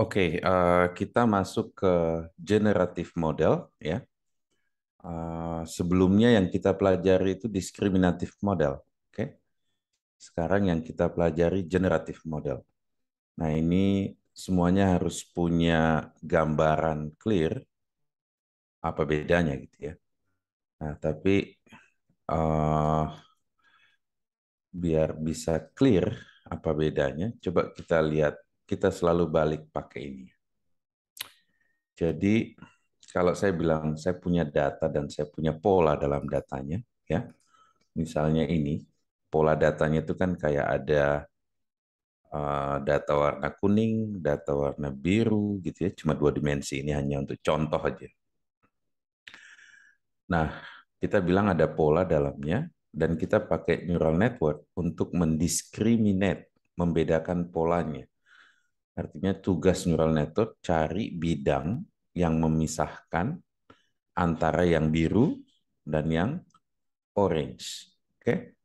Oke, okay, uh, eh, kita masuk ke generatif model ya. Uh, sebelumnya yang kita pelajari itu diskriminatif model, oke? Okay? Sekarang yang kita pelajari generatif model. Nah, ini semuanya harus punya gambaran clear apa bedanya gitu ya. Nah, tapi uh, biar bisa clear apa bedanya, coba kita lihat kita selalu balik pakai ini. Jadi kalau saya bilang saya punya data dan saya punya pola dalam datanya, ya. Misalnya ini, pola datanya itu kan kayak ada eh, data warna kuning, data warna biru gitu ya, cuma dua dimensi ini hanya untuk contoh aja. Nah, kita bilang ada pola dalamnya dan kita pakai neural network untuk mendiskriminate, membedakan polanya. Artinya tugas neural network cari bidang yang memisahkan antara yang biru dan yang orange. Oke.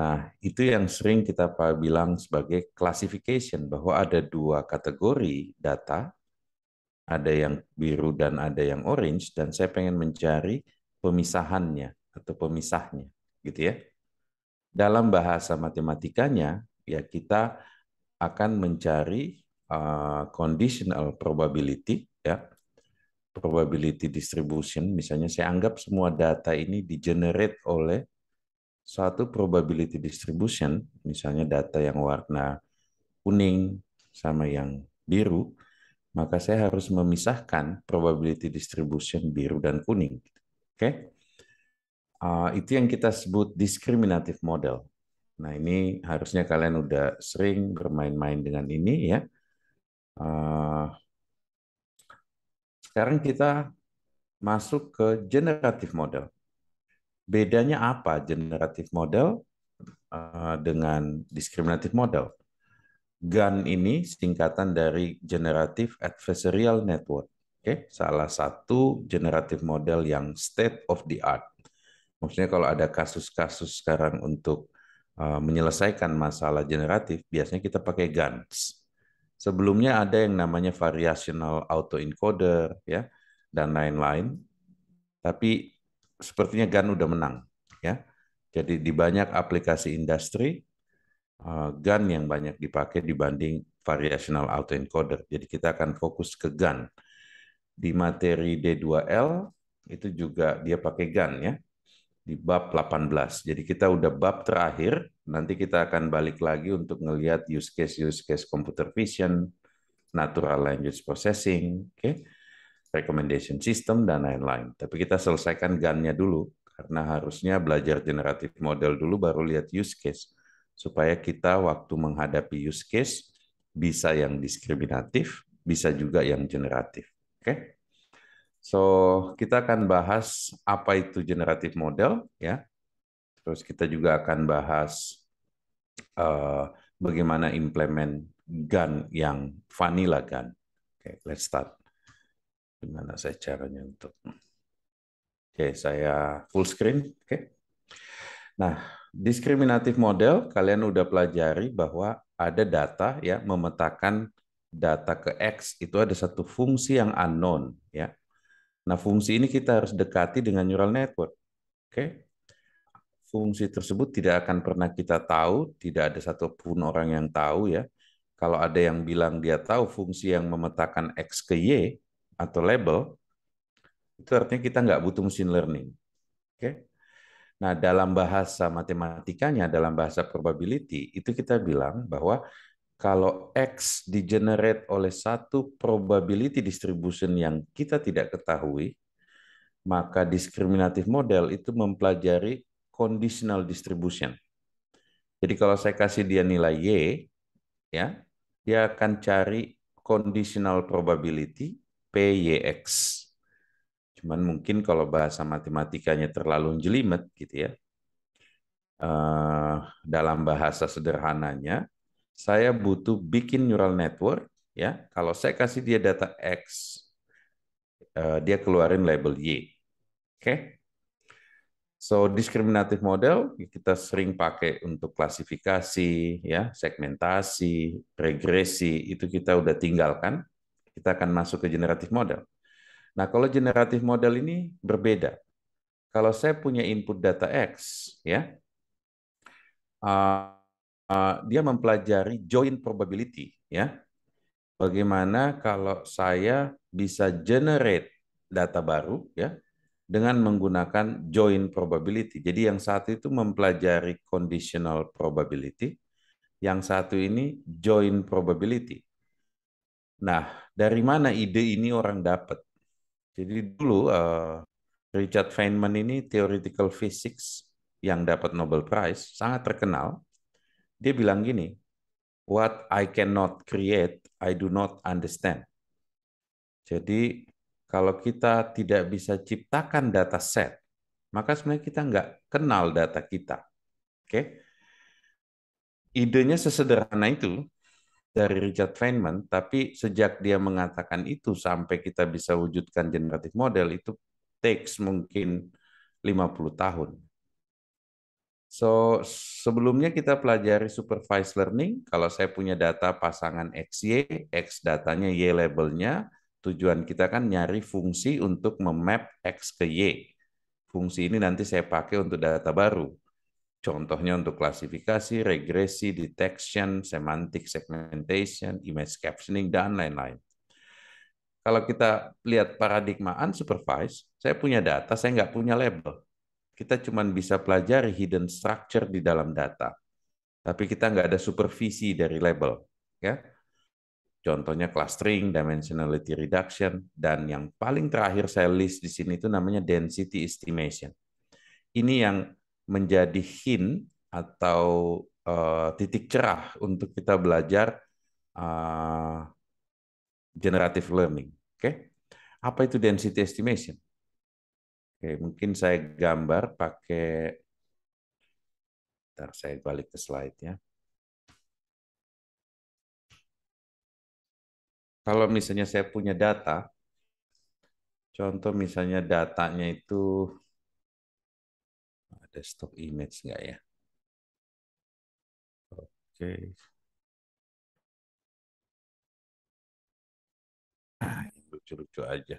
Nah, itu yang sering kita bilang sebagai classification bahwa ada dua kategori data, ada yang biru dan ada yang orange dan saya pengen mencari pemisahannya atau pemisahnya, gitu ya. Dalam bahasa matematikanya, ya kita akan mencari uh, conditional probability ya probability distribution misalnya saya anggap semua data ini di generate oleh suatu probability distribution misalnya data yang warna kuning sama yang biru maka saya harus memisahkan probability distribution biru dan kuning oke okay? uh, eh, itu yang kita sebut discriminative model Nah ini harusnya kalian udah sering bermain-main dengan ini ya. Eh, sekarang kita masuk ke generatif model. Bedanya apa generatif model eh, dengan diskriminatif model? GAN ini singkatan dari Generative Adversarial Network. Oke, okay? salah satu generatif model yang state of the art. Maksudnya kalau ada kasus-kasus sekarang untuk Eh, menyelesaikan masalah generatif, biasanya kita pakai GANs. Sebelumnya ada yang namanya variational autoencoder ya dan lain-lain. Tapi sepertinya GAN udah menang ya. Jadi di banyak aplikasi industri eh, GAN yang banyak dipakai dibanding variational autoencoder. Jadi kita akan fokus ke GAN. Di materi D2L itu juga dia pakai GAN ya di bab 18. Jadi kita udah bab terakhir, nanti kita akan balik lagi untuk ngelihat use case-use case computer vision, natural language processing, oke, okay? recommendation system, dan lain-lain. Tapi kita selesaikan GAN-nya dulu, karena harusnya belajar generatif model dulu baru lihat use case. Supaya kita waktu menghadapi use case, bisa yang diskriminatif, bisa juga yang generatif. Oke? Okay? So, kita akan bahas apa itu generatif model ya. Terus kita juga akan bahas uh, bagaimana implement gun yang vanilla gun. Oke, okay, let's start. Gimana saya caranya untuk Oke, okay, saya full screen. Oke. Okay. Nah, diskriminatif model kalian udah pelajari bahwa ada data ya memetakan data ke X itu ada satu fungsi yang unknown ya. Nah, fungsi ini kita harus dekati dengan neural network. Oke. Fungsi tersebut tidak akan pernah kita tahu, tidak ada satupun orang yang tahu ya. Kalau ada yang bilang dia tahu fungsi yang memetakan X ke Y atau label, itu artinya kita nggak butuh machine learning. Oke. Nah, dalam bahasa matematikanya, dalam bahasa probability, itu kita bilang bahwa kalau X digenerate oleh satu probability distribution yang kita tidak ketahui, maka diskriminatif model itu mempelajari conditional distribution. Jadi kalau saya kasih dia nilai Y, ya, dia akan cari conditional probability PYX. Cuman mungkin kalau bahasa matematikanya terlalu jelimet gitu ya. Uh, dalam bahasa sederhananya, saya butuh bikin neural network ya kalau saya kasih dia data X eh, dia keluarin label Y oke okay? so discriminative model kita sering pakai untuk klasifikasi ya segmentasi regresi itu kita udah tinggalkan kita akan masuk ke generatif model nah kalau generatif model ini berbeda kalau saya punya input data X ya eh, uh, dia mempelajari joint probability ya. Bagaimana kalau saya bisa generate data baru ya dengan menggunakan joint probability. Jadi yang satu itu mempelajari conditional probability, yang satu ini joint probability. Nah, dari mana ide ini orang dapat? Jadi dulu uh, Richard Feynman ini theoretical physics yang dapat Nobel Prize sangat terkenal dia bilang gini, what I cannot create, I do not understand. Jadi kalau kita tidak bisa ciptakan data set, maka sebenarnya kita nggak kenal data kita. Oke? Okay? Idenya sesederhana itu dari Richard Feynman, tapi sejak dia mengatakan itu sampai kita bisa wujudkan generatif model itu takes mungkin 50 tahun. So, sebelumnya kita pelajari supervised learning. Kalau saya punya data pasangan x y, X datanya Y labelnya, tujuan kita kan nyari fungsi untuk memap X ke Y. Fungsi ini nanti saya pakai untuk data baru. Contohnya untuk klasifikasi, regresi, detection, semantic segmentation, image captioning, dan lain-lain. Kalau kita lihat paradigma unsupervised, saya punya data, saya nggak punya label kita cuma bisa pelajari hidden structure di dalam data. Tapi kita nggak ada supervisi dari label. ya. Contohnya clustering, dimensionality reduction, dan yang paling terakhir saya list di sini itu namanya density estimation. Ini yang menjadi hint atau uh, titik cerah untuk kita belajar uh, generative learning. Oke, okay? apa itu density estimation? Oke, mungkin saya gambar pakai Ntar saya balik ke slide ya. Kalau misalnya saya punya data, contoh misalnya datanya itu ada stock image nggak ya? Oke. Ah, lucu-lucu aja.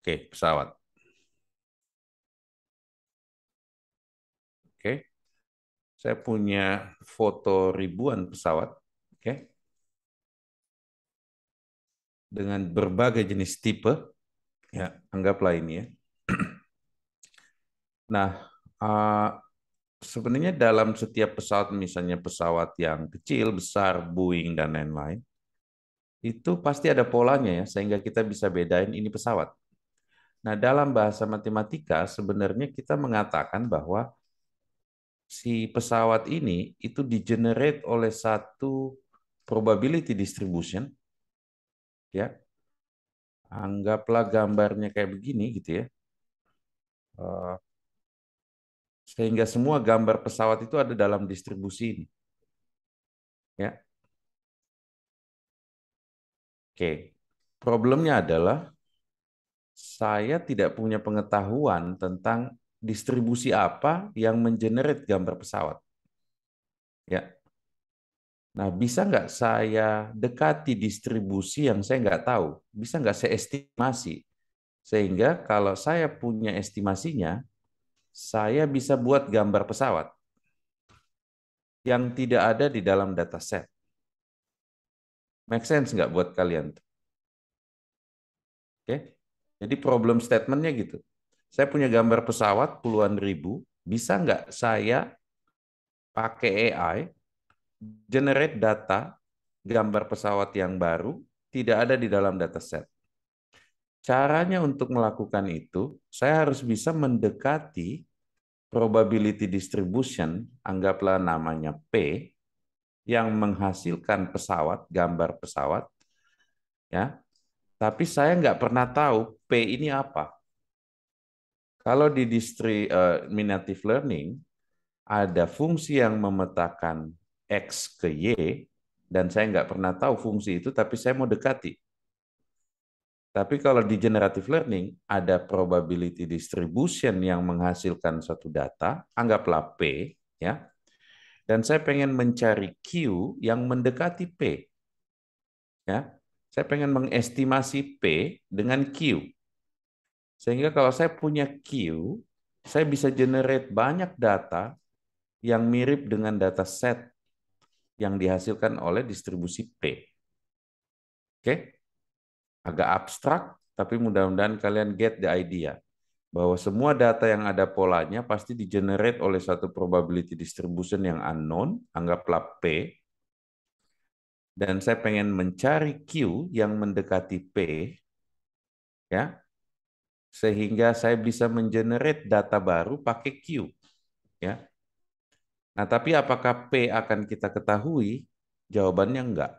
Oke, pesawat. Saya punya foto ribuan pesawat, oke? Okay? Dengan berbagai jenis tipe, ya anggaplah ini ya. Nah, uh, sebenarnya dalam setiap pesawat, misalnya pesawat yang kecil, besar, Boeing, dan lain-lain, itu pasti ada polanya ya, sehingga kita bisa bedain ini pesawat. Nah, dalam bahasa matematika sebenarnya kita mengatakan bahwa si pesawat ini itu di generate oleh satu probability distribution ya anggaplah gambarnya kayak begini gitu ya eh, sehingga semua gambar pesawat itu ada dalam distribusi ini ya oke problemnya adalah saya tidak punya pengetahuan tentang distribusi apa yang mengenerate gambar pesawat. Ya. Nah, bisa nggak saya dekati distribusi yang saya nggak tahu? Bisa nggak saya estimasi? Sehingga kalau saya punya estimasinya, saya bisa buat gambar pesawat yang tidak ada di dalam dataset. Make sense nggak buat kalian? Oke, jadi problem statementnya gitu saya punya gambar pesawat puluhan ribu, bisa nggak saya pakai AI generate data gambar pesawat yang baru tidak ada di dalam dataset. Caranya untuk melakukan itu, saya harus bisa mendekati probability distribution, anggaplah namanya P, yang menghasilkan pesawat, gambar pesawat, ya. Tapi saya nggak pernah tahu P ini apa kalau di distri uh, minative learning, ada fungsi yang memetakan X ke Y, dan saya nggak pernah tahu fungsi itu, tapi saya mau dekati. Tapi kalau di generative learning, ada probability distribution yang menghasilkan satu data, anggaplah P, ya. Dan saya pengen mencari Q yang mendekati P. Ya. Saya pengen mengestimasi P dengan Q. Sehingga kalau saya punya Q saya bisa generate banyak data yang mirip dengan data set yang dihasilkan oleh distribusi P. Oke? Agak abstrak, tapi mudah-mudahan kalian get the idea bahwa semua data yang ada polanya pasti di generate oleh satu probability distribution yang unknown, anggaplah P. Dan saya pengen mencari Q yang mendekati P, ya sehingga saya bisa mengenerate data baru pakai Q. Ya. Nah, tapi apakah P akan kita ketahui? Jawabannya enggak.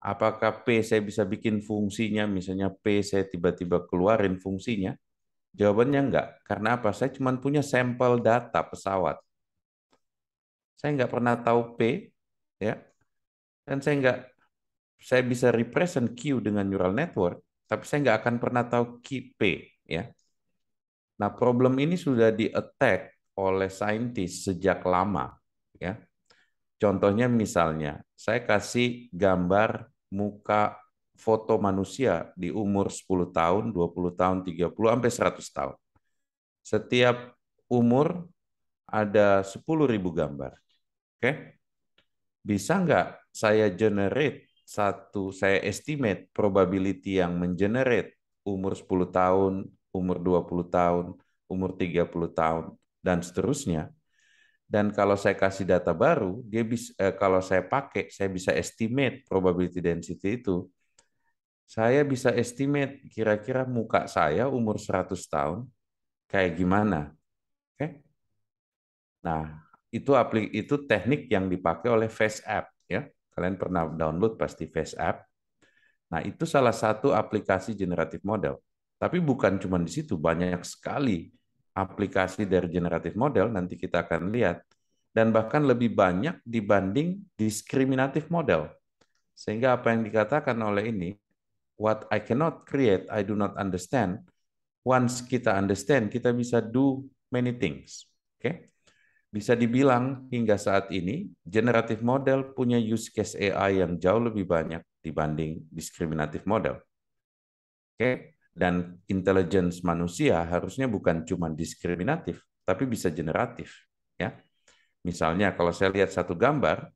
Apakah P saya bisa bikin fungsinya, misalnya P saya tiba-tiba keluarin fungsinya? Jawabannya enggak. Karena apa? Saya cuma punya sampel data pesawat. Saya enggak pernah tahu P, ya. Dan saya enggak, saya bisa represent Q dengan neural network, tapi saya nggak akan pernah tahu key P ya. Nah problem ini sudah di attack oleh saintis sejak lama ya. Contohnya misalnya saya kasih gambar muka foto manusia di umur 10 tahun, 20 tahun, 30 sampai 100 tahun. Setiap umur ada 10.000 gambar. Oke. Okay? Bisa nggak saya generate satu saya estimate probability yang mengenerate umur 10 tahun, umur 20 tahun, umur 30 tahun dan seterusnya. Dan kalau saya kasih data baru, dia bisa eh, kalau saya pakai saya bisa estimate probability density itu. Saya bisa estimate kira-kira muka saya umur 100 tahun kayak gimana. Oke. Okay? Nah, itu aplik itu teknik yang dipakai oleh Face App ya Kalian pernah download pasti Face App. Nah, itu salah satu aplikasi generatif model. Tapi bukan cuma di situ, banyak sekali aplikasi dari generatif model nanti kita akan lihat. Dan bahkan lebih banyak dibanding diskriminatif model. Sehingga apa yang dikatakan oleh ini, what I cannot create, I do not understand, once kita understand, kita bisa do many things. Oke? Okay? Bisa dibilang hingga saat ini, generatif model punya use case AI yang jauh lebih banyak dibanding diskriminatif model. Oke, dan intelligence manusia harusnya bukan cuma diskriminatif, tapi bisa generatif. Ya, misalnya kalau saya lihat satu gambar,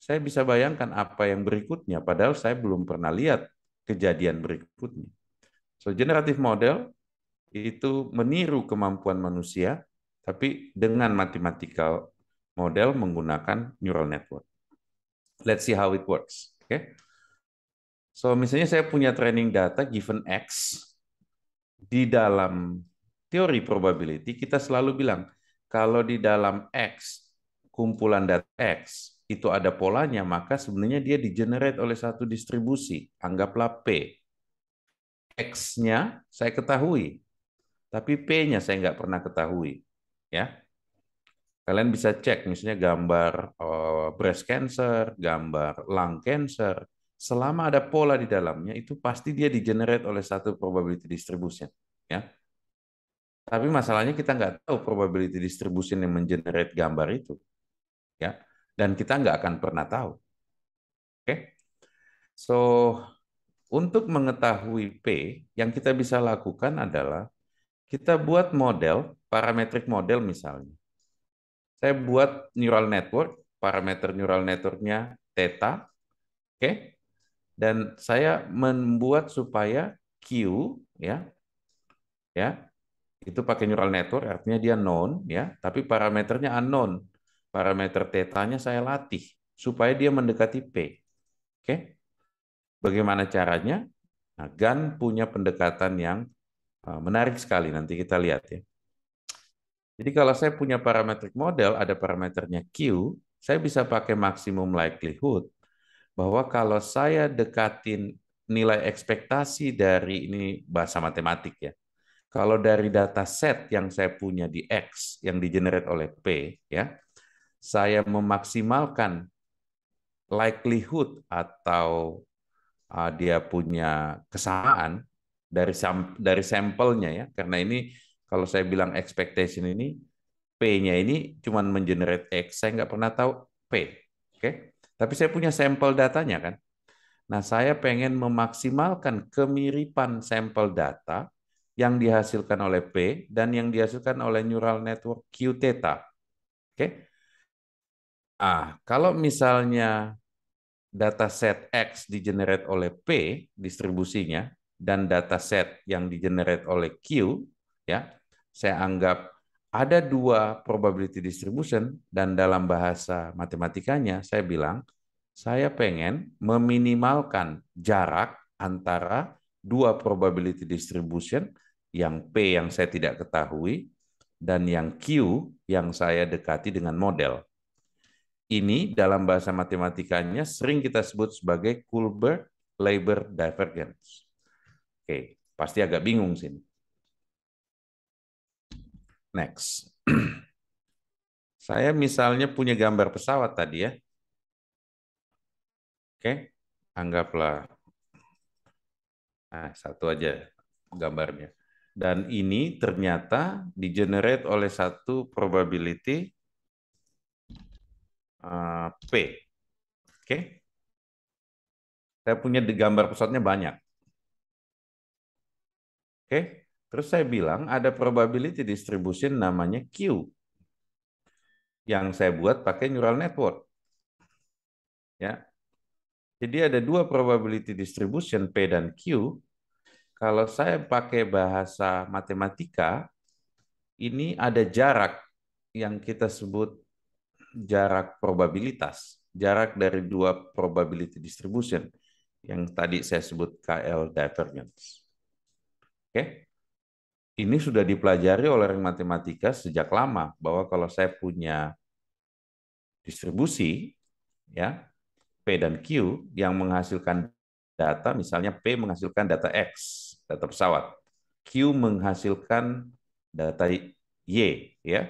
saya bisa bayangkan apa yang berikutnya, padahal saya belum pernah lihat kejadian berikutnya. So, generatif model itu meniru kemampuan manusia tapi dengan mathematical model menggunakan neural network. Let's see how it works. Oke. Okay? So misalnya saya punya training data given X di dalam teori probability kita selalu bilang kalau di dalam X kumpulan data X itu ada polanya maka sebenarnya dia di generate oleh satu distribusi anggaplah P. X-nya saya ketahui tapi P-nya saya nggak pernah ketahui ya. Kalian bisa cek misalnya gambar eh, breast cancer, gambar lung cancer. Selama ada pola di dalamnya itu pasti dia di generate oleh satu probability distribution, ya. Tapi masalahnya kita nggak tahu probability distribution yang mengenerate gambar itu, ya. Dan kita nggak akan pernah tahu. Oke, okay? so untuk mengetahui P, yang kita bisa lakukan adalah kita buat model parametric model misalnya. Saya buat neural network, parameter neural networknya theta, oke? Okay? Dan saya membuat supaya Q, ya, ya, itu pakai neural network, artinya dia known, ya, tapi parameternya unknown. Parameter tetanya saya latih supaya dia mendekati P, oke? Okay? Bagaimana caranya? Nah, GAN punya pendekatan yang uh, menarik sekali. Nanti kita lihat ya. Jadi kalau saya punya parametric model, ada parameternya Q, saya bisa pakai maksimum likelihood bahwa kalau saya dekatin nilai ekspektasi dari ini bahasa matematik ya. Kalau dari data set yang saya punya di X yang di generate oleh P ya, saya memaksimalkan likelihood atau uh, dia punya kesamaan dari sam dari sampelnya ya karena ini kalau saya bilang expectation ini, P-nya ini cuma mengenerate X, saya nggak pernah tahu P. Oke? Okay? Tapi saya punya sampel datanya kan. Nah, saya pengen memaksimalkan kemiripan sampel data yang dihasilkan oleh P dan yang dihasilkan oleh neural network Q theta. Oke? Okay? Ah, kalau misalnya data set X digenerate oleh P distribusinya dan data set yang digenerate oleh Q ya saya anggap ada dua probability distribution dan dalam bahasa matematikanya saya bilang saya pengen meminimalkan jarak antara dua probability distribution yang P yang saya tidak ketahui dan yang Q yang saya dekati dengan model. Ini dalam bahasa matematikanya sering kita sebut sebagai kullback Labor divergence. Oke, pasti agak bingung sini. Next. Saya misalnya punya gambar pesawat tadi ya. Oke, anggaplah. Nah, satu aja gambarnya. Dan ini ternyata di-generate oleh satu probability uh, P. Oke. Saya punya gambar pesawatnya banyak. Oke. Terus saya bilang ada probability distribution namanya Q yang saya buat pakai neural network. Ya. Jadi ada dua probability distribution P dan Q. Kalau saya pakai bahasa matematika, ini ada jarak yang kita sebut jarak probabilitas, jarak dari dua probability distribution yang tadi saya sebut KL divergence. Oke. Okay? ini sudah dipelajari oleh orang matematika sejak lama bahwa kalau saya punya distribusi ya P dan Q yang menghasilkan data misalnya P menghasilkan data X data pesawat Q menghasilkan data Y ya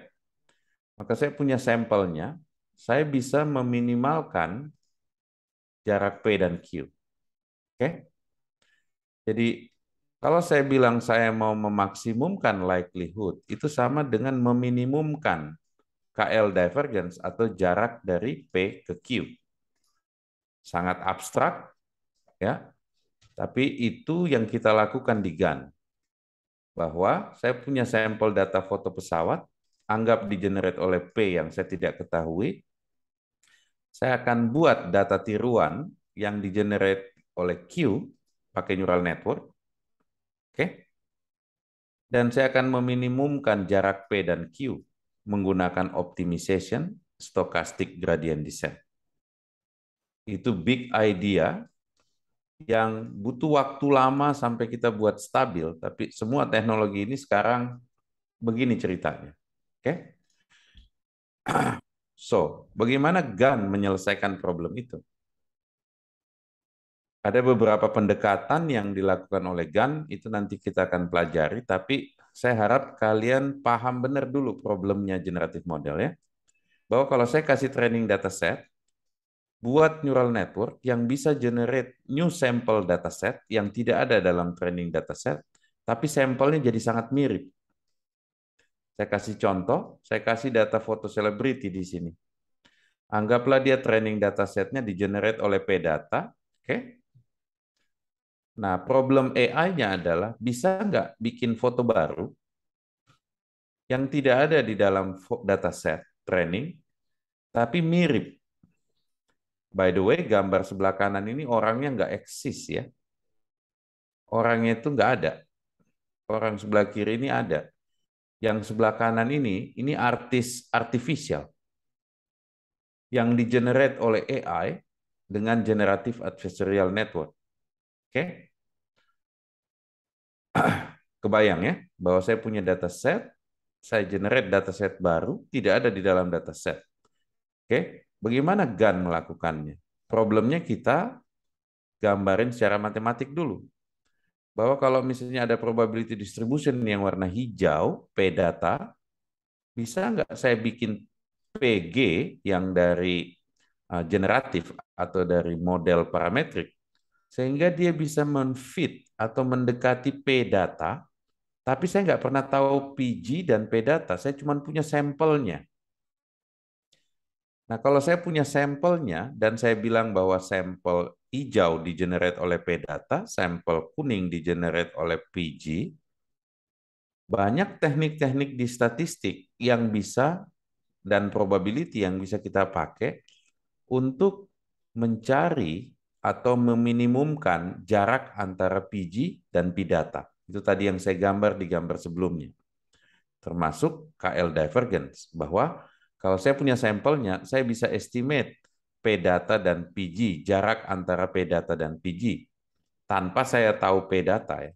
maka saya punya sampelnya saya bisa meminimalkan jarak P dan Q oke jadi kalau saya bilang saya mau memaksimumkan likelihood, itu sama dengan meminimumkan KL divergence atau jarak dari P ke Q. Sangat abstrak, ya. Tapi itu yang kita lakukan di GAN. Bahwa saya punya sampel data foto pesawat, anggap di generate oleh P yang saya tidak ketahui, saya akan buat data tiruan yang di generate oleh Q pakai neural network, Oke? Dan saya akan meminimumkan jarak P dan Q menggunakan optimization stochastic gradient descent. Itu big idea yang butuh waktu lama sampai kita buat stabil, tapi semua teknologi ini sekarang begini ceritanya. Oke? Okay? So, bagaimana GAN menyelesaikan problem itu? ada beberapa pendekatan yang dilakukan oleh GAN, itu nanti kita akan pelajari, tapi saya harap kalian paham benar dulu problemnya generatif model ya. Bahwa kalau saya kasih training dataset, buat neural network yang bisa generate new sample dataset yang tidak ada dalam training dataset, tapi sampelnya jadi sangat mirip. Saya kasih contoh, saya kasih data foto selebriti di sini. Anggaplah dia training datasetnya di generate oleh P data, oke? Okay? Nah, problem AI-nya adalah bisa nggak bikin foto baru yang tidak ada di dalam dataset training, tapi mirip. By the way, gambar sebelah kanan ini orangnya nggak eksis ya. Orangnya itu nggak ada. Orang sebelah kiri ini ada. Yang sebelah kanan ini, ini artis artificial yang di generate oleh AI dengan generative adversarial network. Oke? Okay? Kebayang ya, bahwa saya punya data set, saya generate data set baru, tidak ada di dalam data set. Oke, bagaimana GAN melakukannya? Problemnya kita gambarin secara matematik dulu. Bahwa kalau misalnya ada probability distribution yang warna hijau, P data, bisa nggak saya bikin PG yang dari uh, generatif atau dari model parametrik sehingga dia bisa menfit atau mendekati P data tapi saya nggak pernah tahu PG dan P-data, saya cuma punya sampelnya. Nah, kalau saya punya sampelnya dan saya bilang bahwa sampel hijau di generate oleh P-data, sampel kuning di generate oleh PG, banyak teknik-teknik di statistik yang bisa dan probability yang bisa kita pakai untuk mencari atau meminimumkan jarak antara PG dan P-data. Itu tadi yang saya gambar di gambar sebelumnya. Termasuk KL divergence, bahwa kalau saya punya sampelnya, saya bisa estimate P data dan PG, jarak antara P data dan PG, tanpa saya tahu P data. Ya.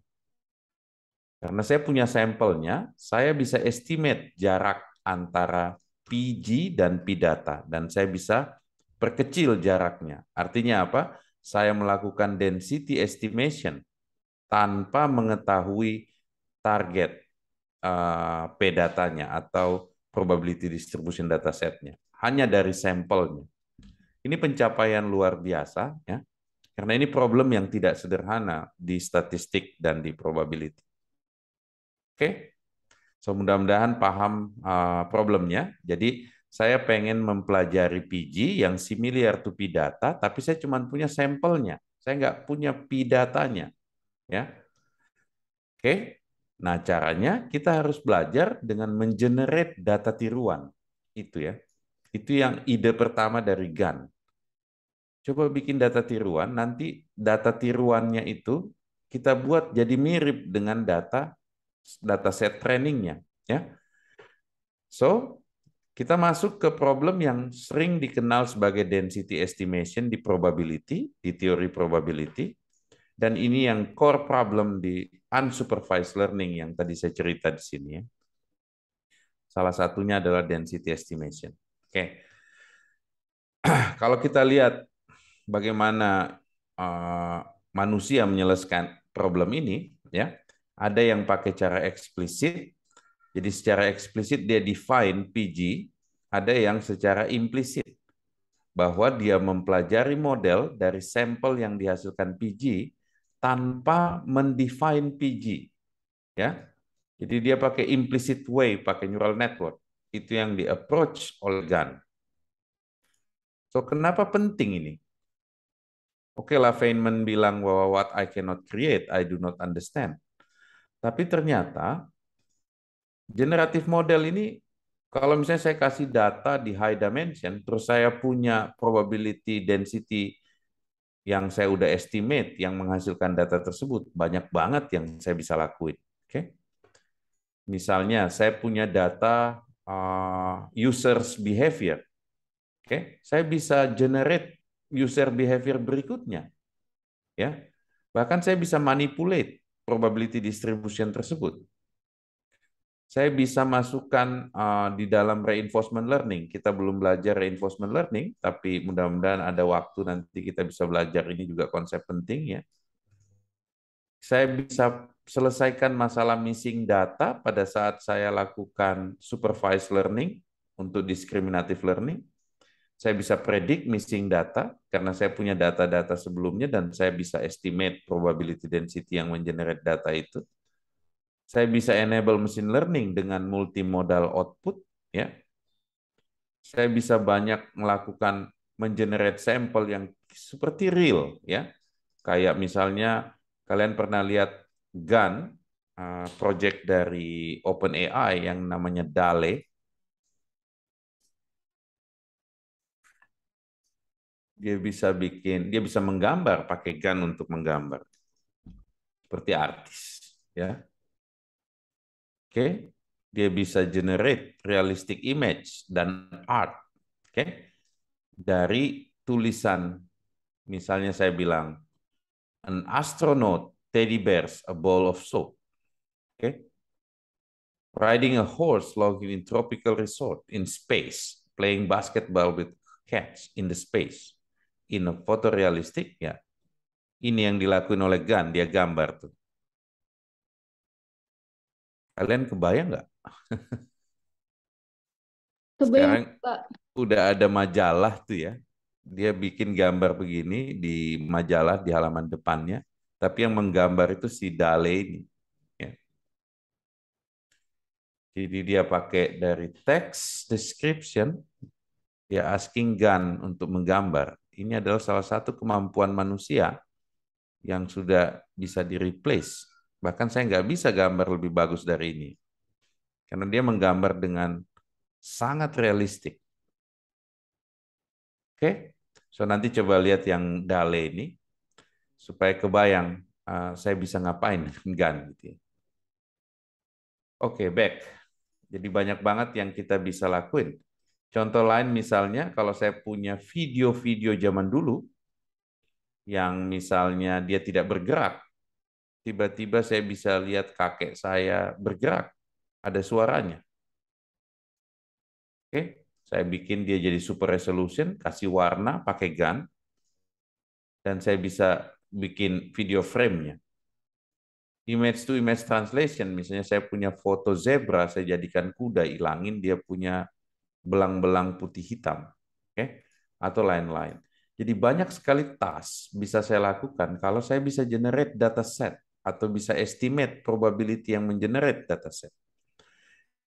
Karena saya punya sampelnya, saya bisa estimate jarak antara PG dan P data, dan saya bisa perkecil jaraknya. Artinya apa? Saya melakukan density estimation tanpa mengetahui target uh, P datanya atau probability distribution datasetnya. Hanya dari sampelnya. Ini pencapaian luar biasa ya. Karena ini problem yang tidak sederhana di statistik dan di probability. Oke? Okay? So mudah-mudahan paham uh, problemnya. Jadi saya pengen mempelajari PG yang similar to P data, tapi saya cuma punya sampelnya. Saya nggak punya P datanya ya. Oke. Nah, caranya kita harus belajar dengan mengenerate data tiruan. Itu ya. Itu yang ide pertama dari GAN. Coba bikin data tiruan, nanti data tiruannya itu kita buat jadi mirip dengan data data set trainingnya, ya. So, kita masuk ke problem yang sering dikenal sebagai density estimation di probability, di teori probability. Dan ini yang core problem di unsupervised learning yang tadi saya cerita di sini. Ya. Salah satunya adalah density estimation. Oke, okay. kalau kita lihat bagaimana uh, manusia menyelesaikan problem ini, ya ada yang pakai cara eksplisit. Jadi secara eksplisit dia define PG, ada yang secara implisit bahwa dia mempelajari model dari sampel yang dihasilkan PG tanpa mendefine PG. Ya. Jadi dia pakai implicit way, pakai neural network. Itu yang di-approach oleh GAN. So, kenapa penting ini? Oke okay lah Feynman bilang bahwa what I cannot create, I do not understand. Tapi ternyata generatif model ini kalau misalnya saya kasih data di high dimension, terus saya punya probability density yang saya udah estimate yang menghasilkan data tersebut banyak banget yang saya bisa lakuin. Oke. Misalnya saya punya data uh, users behavior. Oke, saya bisa generate user behavior berikutnya. Ya. Bahkan saya bisa manipulate probability distribution tersebut saya bisa masukkan uh, di dalam reinforcement learning. Kita belum belajar reinforcement learning, tapi mudah-mudahan ada waktu nanti kita bisa belajar ini juga konsep penting ya. Saya bisa selesaikan masalah missing data pada saat saya lakukan supervised learning untuk discriminative learning. Saya bisa predict missing data karena saya punya data-data sebelumnya dan saya bisa estimate probability density yang mengenerate data itu saya bisa enable machine learning dengan multimodal output, ya. Saya bisa banyak melakukan mengenerate sampel yang seperti real, ya. Kayak misalnya kalian pernah lihat gun eh, project dari OpenAI yang namanya DALE. Dia bisa bikin, dia bisa menggambar pakai gun untuk menggambar. Seperti artis, ya Oke. Okay? Dia bisa generate realistic image dan art. Oke. Okay? Dari tulisan misalnya saya bilang an astronaut teddy bears a ball of soap. Oke. Okay? Riding a horse logging in tropical resort in space, playing basketball with cats in the space. In a photorealistic ya. Ini yang dilakuin oleh Gan, dia gambar tuh. Kalian kebayang nggak? Kebayang, Sekarang udah ada majalah tuh ya. Dia bikin gambar begini di majalah di halaman depannya. Tapi yang menggambar itu si Dale ini. Ya. Jadi dia pakai dari teks description, dia asking Gun untuk menggambar. Ini adalah salah satu kemampuan manusia yang sudah bisa di-replace Bahkan saya nggak bisa gambar lebih bagus dari ini. Karena dia menggambar dengan sangat realistik. Oke, okay? so nanti coba lihat yang Dale ini supaya kebayang uh, saya bisa ngapain dengan gitu. Ya. Oke, okay, back. Jadi banyak banget yang kita bisa lakuin. Contoh lain misalnya kalau saya punya video-video zaman dulu yang misalnya dia tidak bergerak, tiba-tiba saya bisa lihat kakek saya bergerak, ada suaranya. Oke, saya bikin dia jadi super resolution, kasih warna pakai gun, dan saya bisa bikin video frame-nya. Image to image translation, misalnya saya punya foto zebra, saya jadikan kuda, ilangin dia punya belang-belang putih hitam, oke? Atau lain-lain. Jadi banyak sekali tas bisa saya lakukan kalau saya bisa generate data set atau bisa estimate probability yang mengenerate dataset.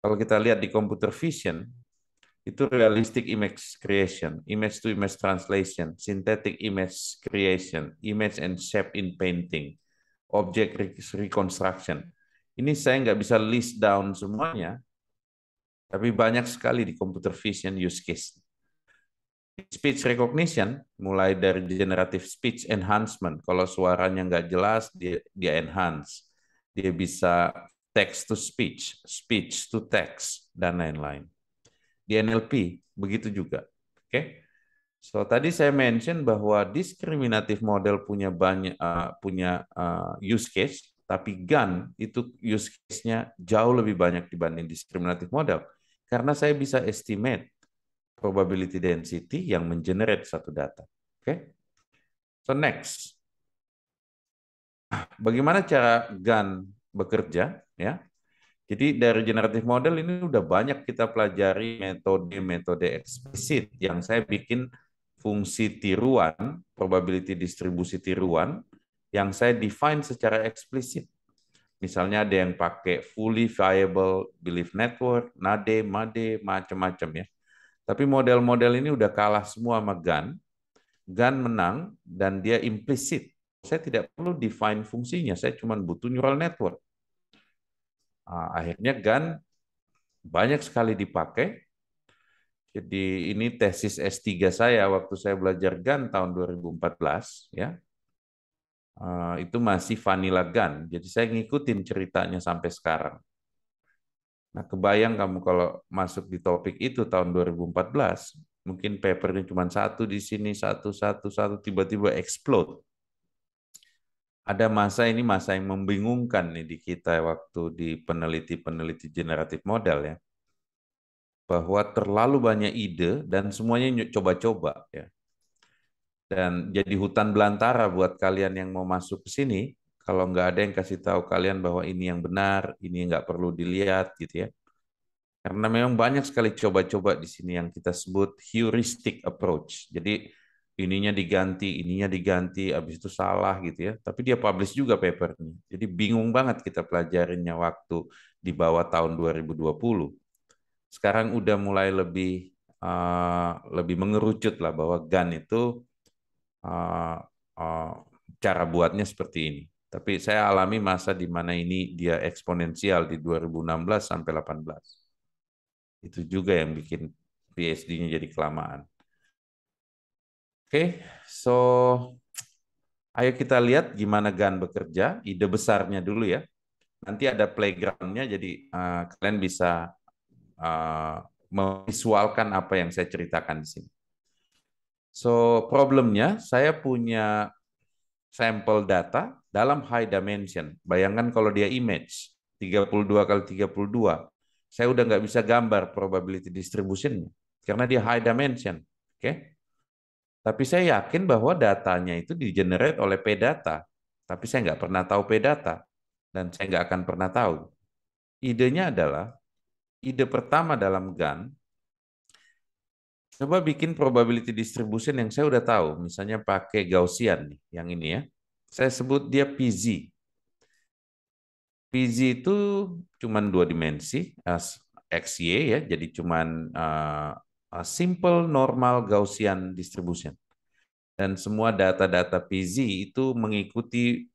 Kalau kita lihat di computer vision, itu realistic image creation, image to image translation, synthetic image creation, image and shape in painting, object reconstruction. Ini saya nggak bisa list down semuanya, tapi banyak sekali di computer vision use case speech recognition mulai dari generative speech enhancement. Kalau suaranya nggak jelas, dia, dia enhance. Dia bisa text to speech, speech to text, dan lain-lain. Di NLP, begitu juga. Oke. Okay? So tadi saya mention bahwa discriminative model punya banyak uh, punya uh, use case, tapi GAN itu use case-nya jauh lebih banyak dibanding discriminative model. Karena saya bisa estimate probability density yang mengenerate satu data. Oke. Okay? So next. Bagaimana cara GAN bekerja ya? Jadi dari generatif model ini udah banyak kita pelajari metode-metode eksplisit yang saya bikin fungsi tiruan, probability distribusi tiruan yang saya define secara eksplisit. Misalnya ada yang pakai fully viable belief network, NADE, MADE, macam-macam ya. Tapi model-model ini udah kalah semua sama GAN. GAN menang dan dia implisit. Saya tidak perlu define fungsinya, saya cuma butuh neural network. Ah, akhirnya GAN banyak sekali dipakai. Jadi ini tesis S3 saya waktu saya belajar GAN tahun 2014 ya. Ah, itu masih vanilla GAN. Jadi saya ngikutin ceritanya sampai sekarang. Nah, kebayang kamu kalau masuk di topik itu tahun 2014, mungkin papernya cuma satu di sini, satu, satu, satu, tiba-tiba explode. Ada masa ini masa yang membingungkan nih di kita waktu di peneliti-peneliti generatif modal ya. Bahwa terlalu banyak ide dan semuanya coba-coba ya. Dan jadi hutan belantara buat kalian yang mau masuk ke sini, kalau nggak ada yang kasih tahu kalian bahwa ini yang benar, ini nggak perlu dilihat gitu ya. Karena memang banyak sekali coba-coba di sini yang kita sebut heuristic approach. Jadi ininya diganti, ininya diganti, habis itu salah gitu ya. Tapi dia publish juga papernya. Jadi bingung banget kita pelajarinnya waktu di bawah tahun 2020. Sekarang udah mulai lebih uh, lebih mengerucut lah bahwa GAN itu uh, uh, cara buatnya seperti ini. Tapi saya alami masa di mana ini dia eksponensial di 2016 sampai 18. Itu juga yang bikin PhD-nya jadi kelamaan. Oke, okay, so ayo kita lihat gimana GAN bekerja, ide besarnya dulu ya. Nanti ada playground-nya, jadi uh, kalian bisa uh, memvisualkan apa yang saya ceritakan di sini. So, problemnya saya punya sampel data dalam high dimension. Bayangkan kalau dia image 32 kali 32, saya udah nggak bisa gambar probability distribution karena dia high dimension. Oke. Okay? Tapi saya yakin bahwa datanya itu di-generate oleh P-data. Tapi saya nggak pernah tahu P-data. Dan saya nggak akan pernah tahu. Idenya adalah, ide pertama dalam GAN Coba bikin probability distribution yang saya udah tahu, misalnya pakai Gaussian nih, yang ini ya. Saya sebut dia PZ. PZ itu cuman dua dimensi, x as y ya, jadi cuman uh, simple normal Gaussian distribution. Dan semua data-data PZ itu mengikuti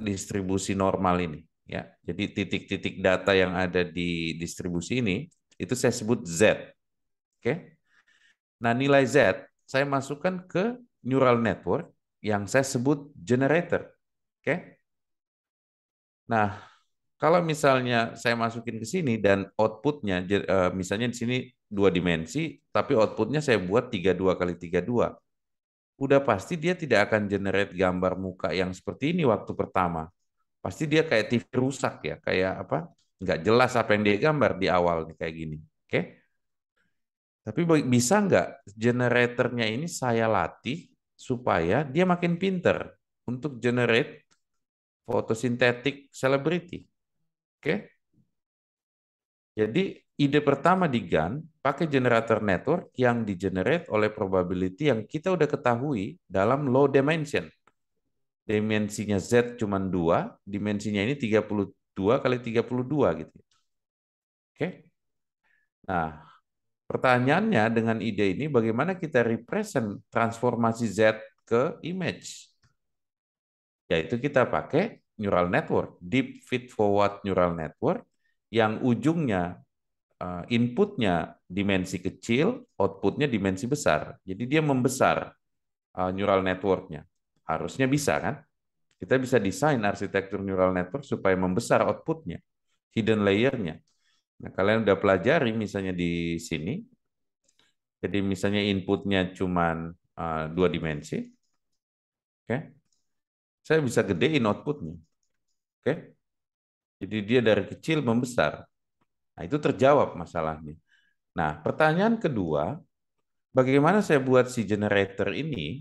distribusi normal ini. ya. Jadi titik-titik data yang ada di distribusi ini, itu saya sebut Z. Oke. Okay? Nah, nilai Z saya masukkan ke neural network yang saya sebut generator. Oke. Okay? Nah, kalau misalnya saya masukin ke sini dan outputnya, eh, misalnya di sini dua dimensi, tapi outputnya saya buat tiga dua kali tiga dua Udah pasti dia tidak akan generate gambar muka yang seperti ini waktu pertama. Pasti dia kayak TV rusak ya, kayak apa, nggak jelas apa yang dia gambar di awal kayak gini. Oke. Okay? Tapi bisa nggak generatornya ini saya latih supaya dia makin pinter untuk generate fotosintetik selebriti. Oke? Okay? Jadi ide pertama di GAN pakai generator network yang di generate oleh probability yang kita udah ketahui dalam low dimension. Dimensinya Z cuma 2, dimensinya ini 32 kali 32 gitu. Oke? Okay? Nah, Pertanyaannya dengan ide ini bagaimana kita represent transformasi Z ke image? Yaitu kita pakai neural network, deep feed forward neural network yang ujungnya eh, inputnya dimensi kecil, outputnya dimensi besar. Jadi dia membesar eh, neural networknya. Harusnya bisa kan? Kita bisa desain arsitektur neural network supaya membesar outputnya, hidden layernya. Nah, kalian udah pelajari misalnya di sini. Jadi misalnya inputnya cuma uh, eh, dua dimensi. Oke. Okay. Saya bisa gedein outputnya. Oke. Okay. Jadi dia dari kecil membesar. Nah, itu terjawab masalahnya. Nah, pertanyaan kedua, bagaimana saya buat si generator ini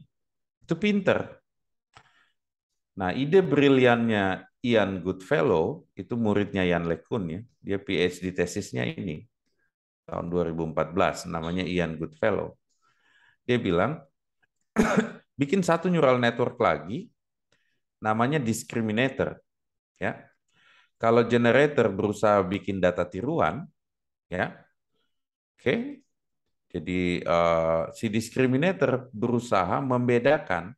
itu pinter? Nah, ide briliannya Ian Goodfellow itu muridnya Ian LeCun ya. Dia PhD tesisnya ini tahun 2014 namanya Ian Goodfellow. Dia bilang bikin satu neural network lagi namanya discriminator ya. Kalau generator berusaha bikin data tiruan ya. Oke. Okay. Jadi uh, si discriminator berusaha membedakan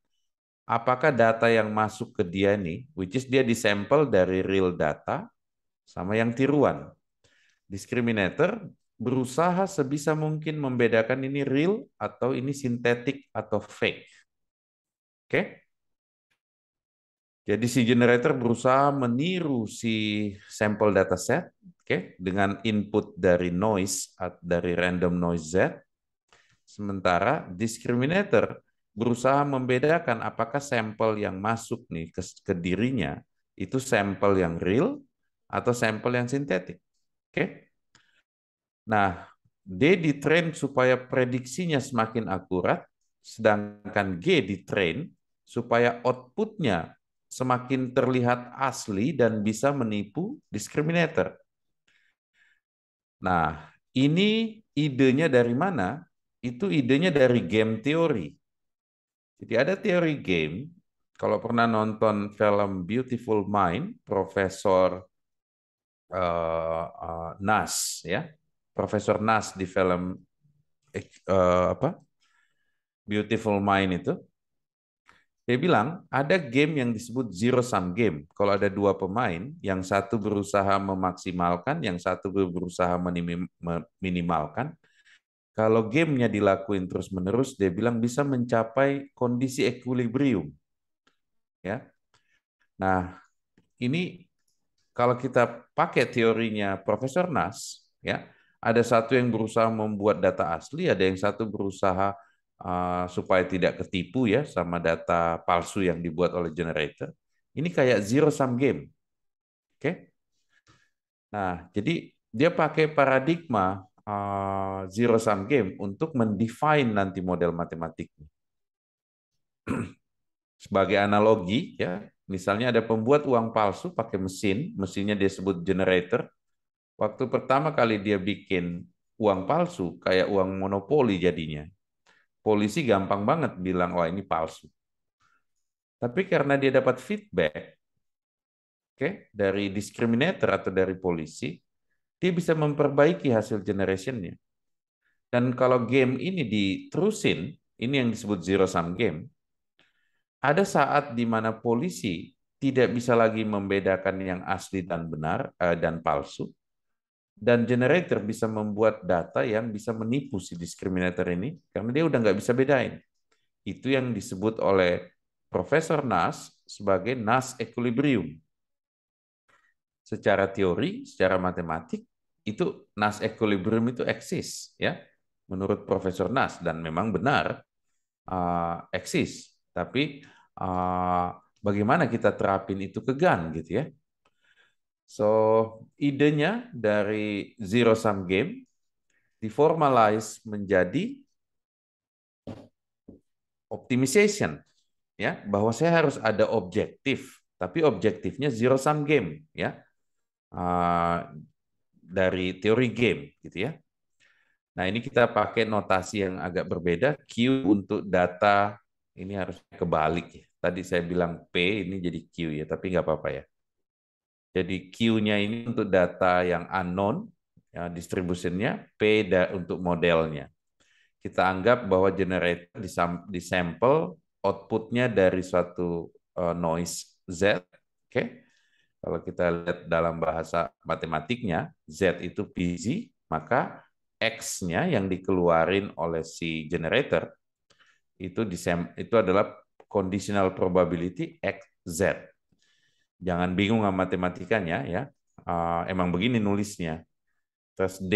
apakah data yang masuk ke dia nih, which is dia disampel dari real data sama yang tiruan. Discriminator berusaha sebisa mungkin membedakan ini real atau ini sintetik atau fake. Oke? Jadi si generator berusaha meniru si sampel dataset, oke, dengan input dari noise atau dari random noise z. Sementara discriminator berusaha membedakan apakah sampel yang masuk nih ke, ke dirinya itu sampel yang real atau sampel yang sintetik. Oke. Okay? Nah, D ditrain supaya prediksinya semakin akurat, sedangkan G ditrain supaya outputnya semakin terlihat asli dan bisa menipu diskriminator. Nah, ini idenya dari mana? Itu idenya dari game teori. Jadi ada teori game. Kalau pernah nonton film Beautiful Mind, Profesor uh, uh, Nas, ya, Profesor Nas di film uh, apa Beautiful Mind itu, dia bilang ada game yang disebut zero sum game. Kalau ada dua pemain, yang satu berusaha memaksimalkan, yang satu berusaha meminimalkan, kalau gamenya dilakuin terus-menerus, dia bilang bisa mencapai kondisi equilibrium. Ya. Nah, ini kalau kita pakai teorinya Profesor Nas, ya, ada satu yang berusaha membuat data asli, ada yang satu berusaha uh, supaya tidak ketipu ya sama data palsu yang dibuat oleh generator. Ini kayak zero sum game. Oke. Okay? Nah, jadi dia pakai paradigma Eh, zero sum game untuk mendefine nanti model matematiknya. Sebagai analogi ya, misalnya ada pembuat uang palsu pakai mesin, mesinnya dia sebut generator. Waktu pertama kali dia bikin uang palsu kayak uang monopoli jadinya. Polisi gampang banget bilang wah oh, ini palsu. Tapi karena dia dapat feedback oke okay, dari diskriminator atau dari polisi, dia bisa memperbaiki hasil generationnya. Dan kalau game ini diterusin, ini yang disebut zero sum game, ada saat di mana polisi tidak bisa lagi membedakan yang asli dan benar eh, dan palsu, dan generator bisa membuat data yang bisa menipu si diskriminator ini karena dia udah nggak bisa bedain. Itu yang disebut oleh Profesor Nas sebagai Nas equilibrium. Secara teori, secara matematik, itu Nas equilibrium itu eksis ya menurut Profesor Nas dan memang benar uh, eksis tapi uh, bagaimana kita terapin itu ke GAN gitu ya so idenya dari zero sum game diformalize menjadi optimization ya bahwa saya harus ada objektif tapi objektifnya zero sum game ya Uh, dari teori game gitu ya. Nah, ini kita pakai notasi yang agak berbeda. Q untuk data ini harus kebalik. ya. Tadi saya bilang P, ini jadi Q ya, tapi nggak apa-apa ya. Jadi Q-nya ini untuk data yang unknown, ya, distribution-nya, P untuk modelnya. Kita anggap bahwa generator disampel outputnya dari suatu uh, noise Z, oke? Okay? Kalau kita lihat dalam bahasa matematiknya, Z itu busy, maka X-nya yang dikeluarin oleh si generator itu disem, itu adalah conditional probability XZ. Jangan bingung sama matematikanya ya. Ah, emang begini nulisnya. Terus D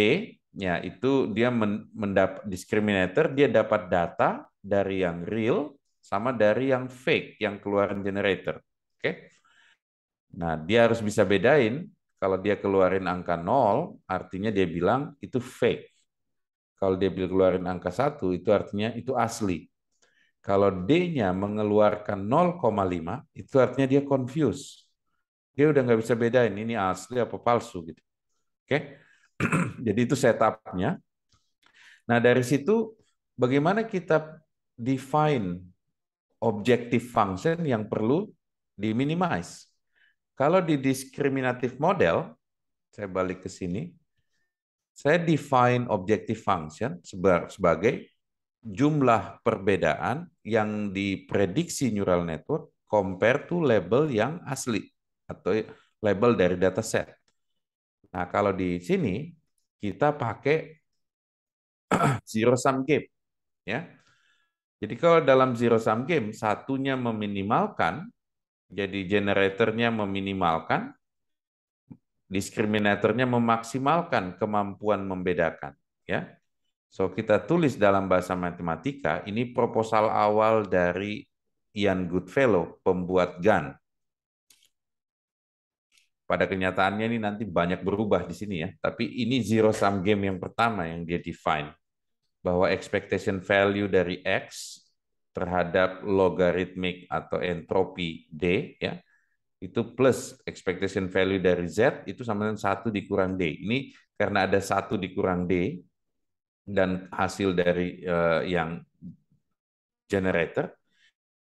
ya itu dia mendapat discriminator, dia dapat data dari yang real sama dari yang fake yang keluaran generator. Oke. Okay? Nah, dia harus bisa bedain kalau dia keluarin angka 0, artinya dia bilang itu fake. Kalau dia bilang keluarin angka 1, itu artinya itu asli. Kalau D-nya mengeluarkan 0,5, itu artinya dia confused. Dia udah nggak bisa bedain ini asli apa palsu gitu. Oke? Jadi itu setupnya. Nah dari situ bagaimana kita define objective function yang perlu diminimize. Kalau di diskriminatif model, saya balik ke sini, saya define objective function sebagai jumlah perbedaan yang diprediksi neural network compare to label yang asli atau label dari dataset. Nah, kalau di sini kita pakai zero sum game, ya. Jadi kalau dalam zero sum game satunya meminimalkan jadi generatornya meminimalkan, diskriminatornya memaksimalkan kemampuan membedakan, ya. So kita tulis dalam bahasa matematika ini proposal awal dari Ian Goodfellow, pembuat GAN. Pada kenyataannya ini nanti banyak berubah di sini ya, tapi ini zero sum game yang pertama yang dia define bahwa expectation value dari X terhadap logaritmik atau entropi D ya itu plus expectation value dari Z itu sama dengan satu dikurang D. Ini karena ada satu dikurang D dan hasil dari uh, yang generator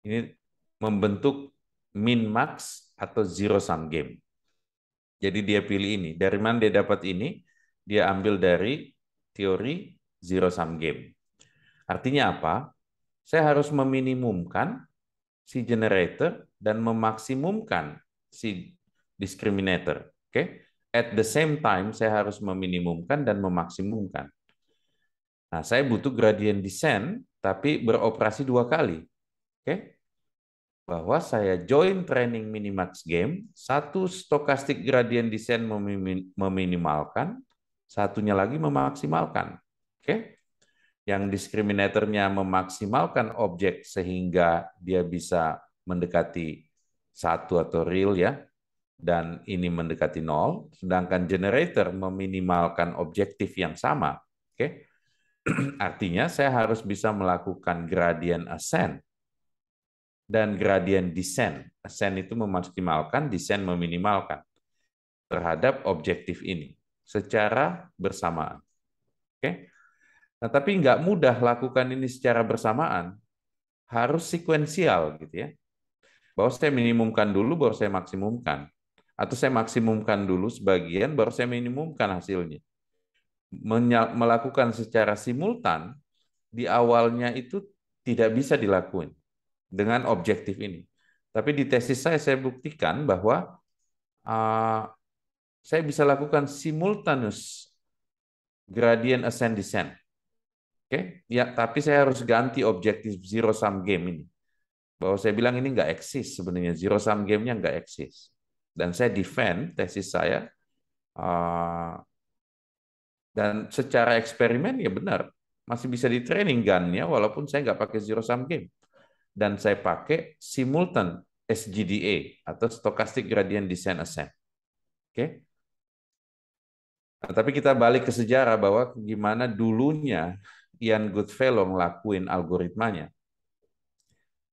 ini membentuk min max atau zero sum game. Jadi dia pilih ini. Dari mana dia dapat ini? Dia ambil dari teori zero sum game. Artinya apa? saya harus meminimumkan si generator dan memaksimumkan si discriminator. Oke, okay? at the same time saya harus meminimumkan dan memaksimumkan. Nah, saya butuh gradient descent tapi beroperasi dua kali. Oke, okay? bahwa saya join training minimax game, satu stokastik gradient descent meminimalkan, satunya lagi memaksimalkan. Oke. Okay? yang diskriminatornya memaksimalkan objek sehingga dia bisa mendekati satu atau real ya, dan ini mendekati nol, sedangkan generator meminimalkan objektif yang sama. Oke, okay? artinya saya harus bisa melakukan gradient ascent dan gradient descent. Ascent itu memaksimalkan, descent meminimalkan terhadap objektif ini secara bersamaan. Oke. Okay? Nah, tapi nggak mudah lakukan ini secara bersamaan. Harus sekuensial gitu ya. Bahwa saya minimumkan dulu, baru saya maksimumkan. Atau saya maksimumkan dulu sebagian, baru saya minimumkan hasilnya. Menya melakukan secara simultan, di awalnya itu tidak bisa dilakukan dengan objektif ini. Tapi di tesis saya, saya buktikan bahwa uh, saya bisa lakukan simultanus gradient ascent descent Oke, okay? ya tapi saya harus ganti objektif zero sum game ini. Bahwa saya bilang ini nggak eksis sebenarnya zero sum game-nya nggak eksis. Dan saya defend tesis saya uh, dan secara eksperimen ya benar masih bisa di training gunnya walaupun saya nggak pakai zero sum game dan saya pakai simultan SGDA atau stochastic gradient descent ascent. Oke. Okay? Nah, tapi kita balik ke sejarah bahwa gimana dulunya Ian Goodfellow ngelakuin algoritmanya.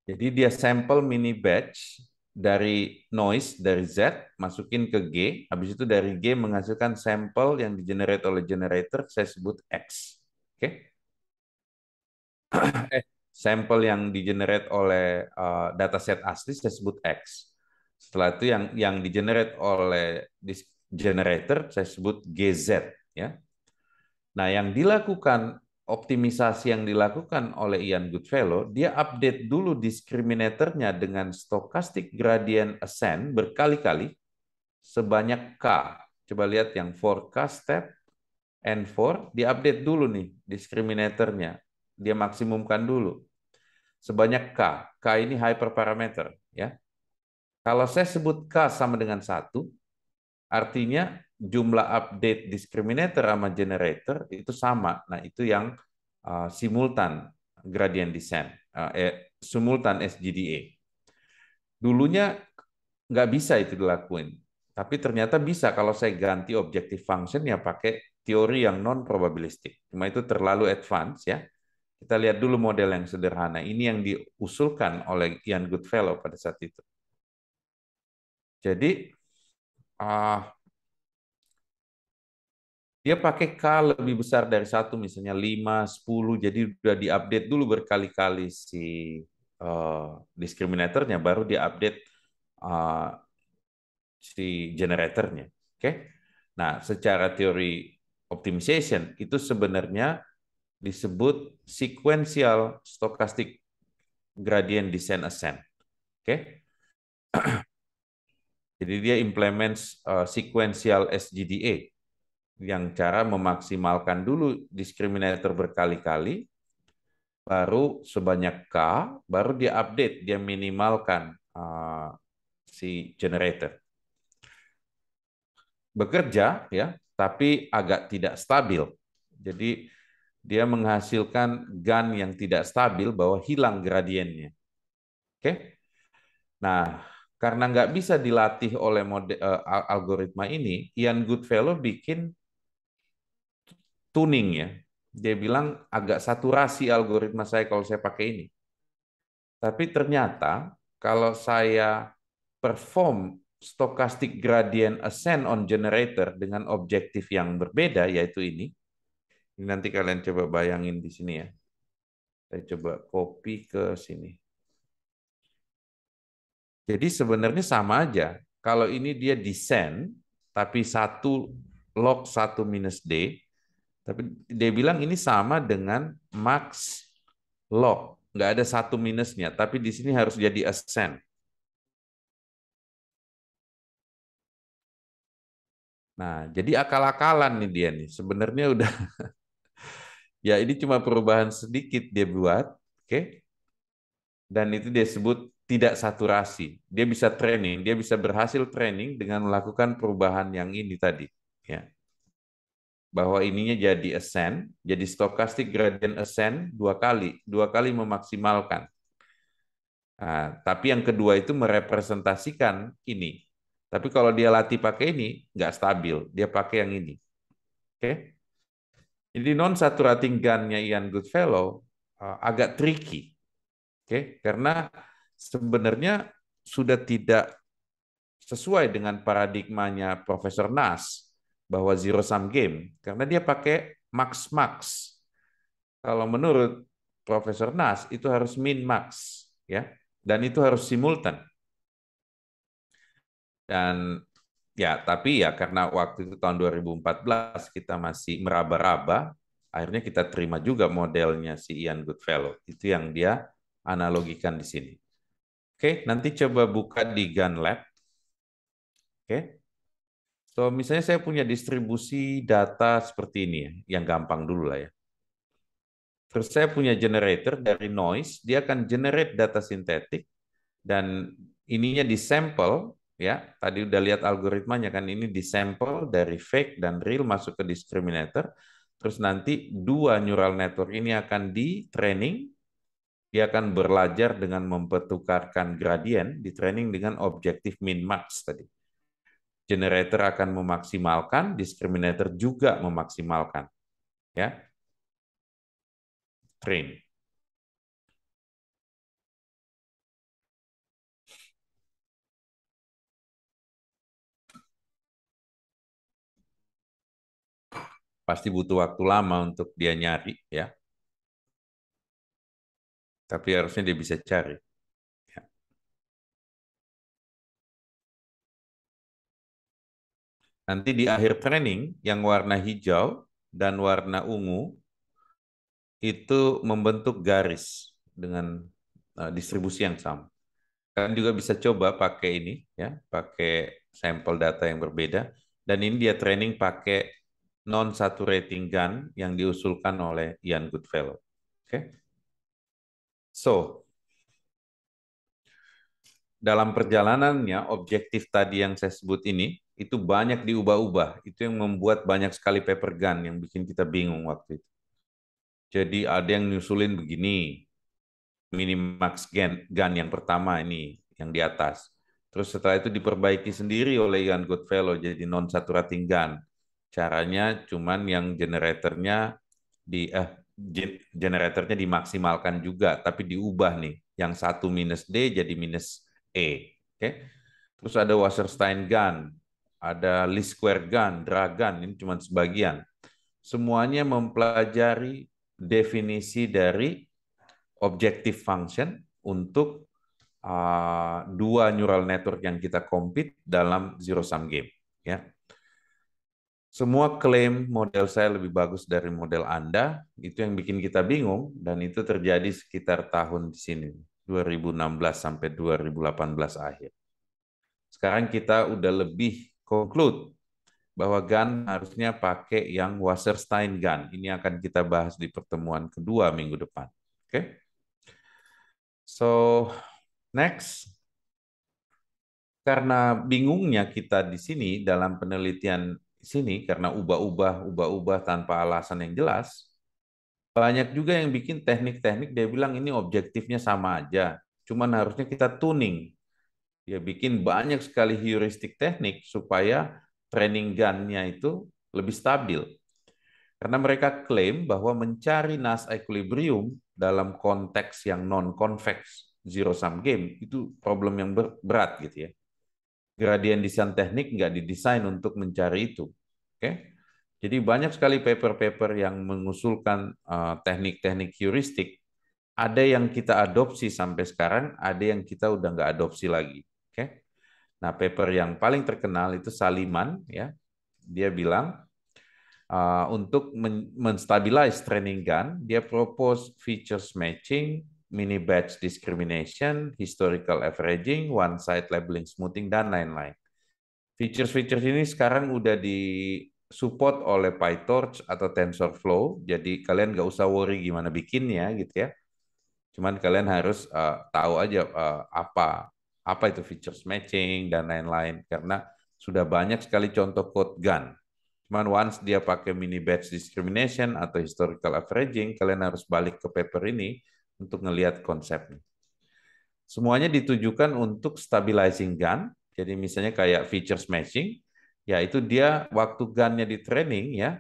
Jadi dia sampel mini batch dari noise dari Z masukin ke G, habis itu dari G menghasilkan sampel yang di generate oleh generator saya sebut X. Oke. Okay? Eh. sampel yang di generate oleh uh, dataset asli saya sebut X. Setelah itu yang yang di generate oleh generator saya sebut GZ ya. Nah, yang dilakukan optimisasi yang dilakukan oleh Ian Goodfellow, dia update dulu diskriminatornya dengan stochastic gradient ascent berkali-kali sebanyak K. Coba lihat yang forecast step, N4, dia update dulu nih diskriminatornya. Dia maksimumkan dulu. Sebanyak K. K ini hyperparameter. ya. Kalau saya sebut K sama dengan satu, artinya jumlah update discriminator sama generator itu sama. Nah, itu yang uh, simultan gradient descent, uh, eh, simultan SGDA. E. Dulunya nggak bisa itu dilakuin, tapi ternyata bisa kalau saya ganti objective function ya pakai teori yang non probabilistik. Cuma itu terlalu advance ya. Kita lihat dulu model yang sederhana. Ini yang diusulkan oleh Ian Goodfellow pada saat itu. Jadi uh, dia pakai K lebih besar dari satu, misalnya 5, 10, jadi udah diupdate dulu berkali-kali si uh, diskriminatornya, baru diupdate uh, si generatornya. Oke? Okay? Nah, secara teori optimization itu sebenarnya disebut sequential stochastic gradient descent ascent. Oke? Okay? jadi dia implements uh, sequential SGDA yang cara memaksimalkan dulu diskriminator berkali-kali, baru sebanyak K, baru dia update, dia minimalkan uh, si generator. Bekerja ya, tapi agak tidak stabil. Jadi dia menghasilkan gun yang tidak stabil bahwa hilang gradiennya. Oke? Okay? Nah, karena nggak bisa dilatih oleh mode, uh, algoritma ini, Ian Goodfellow bikin tuning ya. Dia bilang agak saturasi algoritma saya kalau saya pakai ini. Tapi ternyata kalau saya perform stochastic gradient ascent on generator dengan objektif yang berbeda yaitu ini. Ini nanti kalian coba bayangin di sini ya. Saya coba copy ke sini. Jadi sebenarnya sama aja. Kalau ini dia descent, tapi satu log 1 minus D, tapi dia bilang ini sama dengan max log. Nggak ada satu minusnya, tapi di sini harus jadi ascend. Nah, jadi akal-akalan nih dia nih. Sebenarnya udah ya ini cuma perubahan sedikit dia buat, oke? Dan itu dia sebut tidak saturasi. Dia bisa training, dia bisa berhasil training dengan melakukan perubahan yang ini tadi, ya bahwa ininya jadi ascent, jadi stochastic gradient ascent dua kali, dua kali memaksimalkan. Nah, tapi yang kedua itu merepresentasikan ini. Tapi kalau dia latih pakai ini, nggak stabil. Dia pakai yang ini. Oke? Okay? Jadi non-saturating gun-nya Ian Goodfellow eh, agak tricky. Oke? Okay? Karena sebenarnya sudah tidak sesuai dengan paradigmanya Profesor Nas bahwa zero sum game karena dia pakai max max. Kalau menurut Profesor Nas itu harus min max ya dan itu harus simultan. Dan ya tapi ya karena waktu itu tahun 2014 kita masih meraba-raba akhirnya kita terima juga modelnya si Ian Goodfellow. Itu yang dia analogikan di sini. Oke, nanti coba buka di Gun Lab. Oke. So, misalnya saya punya distribusi data seperti ini ya, yang gampang dulu lah ya. Terus saya punya generator dari noise, dia akan generate data sintetik dan ininya disampel ya. Tadi udah lihat algoritmanya kan ini disampel dari fake dan real masuk ke discriminator. Terus nanti dua neural network ini akan di training dia akan belajar dengan mempertukarkan gradien di training dengan objektif min max tadi generator akan memaksimalkan, discriminator juga memaksimalkan. Ya. Train. Pasti butuh waktu lama untuk dia nyari ya. Tapi harusnya dia bisa cari. Nanti di akhir training yang warna hijau dan warna ungu itu membentuk garis dengan eh, distribusi yang sama. Kalian juga bisa coba pakai ini ya, pakai sampel data yang berbeda dan ini dia training pakai non saturating gun yang diusulkan oleh Ian Goodfellow. Oke. Okay? So, dalam perjalanannya objektif tadi yang saya sebut ini itu banyak diubah-ubah. Itu yang membuat banyak sekali paper gun yang bikin kita bingung waktu itu. Jadi ada yang nyusulin begini, minimax gun, gun yang pertama ini, yang di atas. Terus setelah itu diperbaiki sendiri oleh Ian Goodfellow jadi non-saturating gun. Caranya cuman yang generatornya di eh, generatornya dimaksimalkan juga, tapi diubah nih. Yang satu minus D jadi minus E. Oke. Okay? Terus ada Wasserstein gun, ada Lee square gun, Dragon ini cuma sebagian. Semuanya mempelajari definisi dari objective function untuk uh, dua neural network yang kita compete dalam zero sum game. Ya. Semua klaim model saya lebih bagus dari model Anda, itu yang bikin kita bingung, dan itu terjadi sekitar tahun di sini, 2016 sampai 2018 akhir. Sekarang kita udah lebih conclude bahwa gun harusnya pakai yang Wasserstein gun. Ini akan kita bahas di pertemuan kedua minggu depan. Oke. Okay? So, next karena bingungnya kita di sini dalam penelitian sini karena ubah-ubah ubah-ubah tanpa alasan yang jelas banyak juga yang bikin teknik-teknik dia bilang ini objektifnya sama aja cuman harusnya kita tuning ya bikin banyak sekali heuristik teknik supaya training gunnya itu lebih stabil. Karena mereka klaim bahwa mencari NAS equilibrium dalam konteks yang non-convex zero sum game itu problem yang berat gitu ya. Gradient desain teknik nggak didesain untuk mencari itu. Oke. Okay? Jadi banyak sekali paper-paper yang mengusulkan eh, teknik-teknik heuristik. Ada yang kita adopsi sampai sekarang, ada yang kita udah nggak adopsi lagi. Oke. Nah, paper yang paling terkenal itu Saliman ya. Dia bilang uh, untuk men menstabilize training gun, dia propose features matching, mini batch discrimination, historical averaging, one side labeling smoothing dan lain-lain. Features-features ini sekarang udah di support oleh PyTorch atau TensorFlow. Jadi kalian nggak usah worry gimana bikinnya gitu ya. Cuman kalian harus uh, tahu aja uh, apa apa itu features matching dan lain-lain karena sudah banyak sekali contoh code gun. Cuman once dia pakai mini batch discrimination atau historical averaging, kalian harus balik ke paper ini untuk ngelihat konsepnya. Semuanya ditujukan untuk stabilizing gun. Jadi misalnya kayak features matching, yaitu dia waktu gunnya di training ya,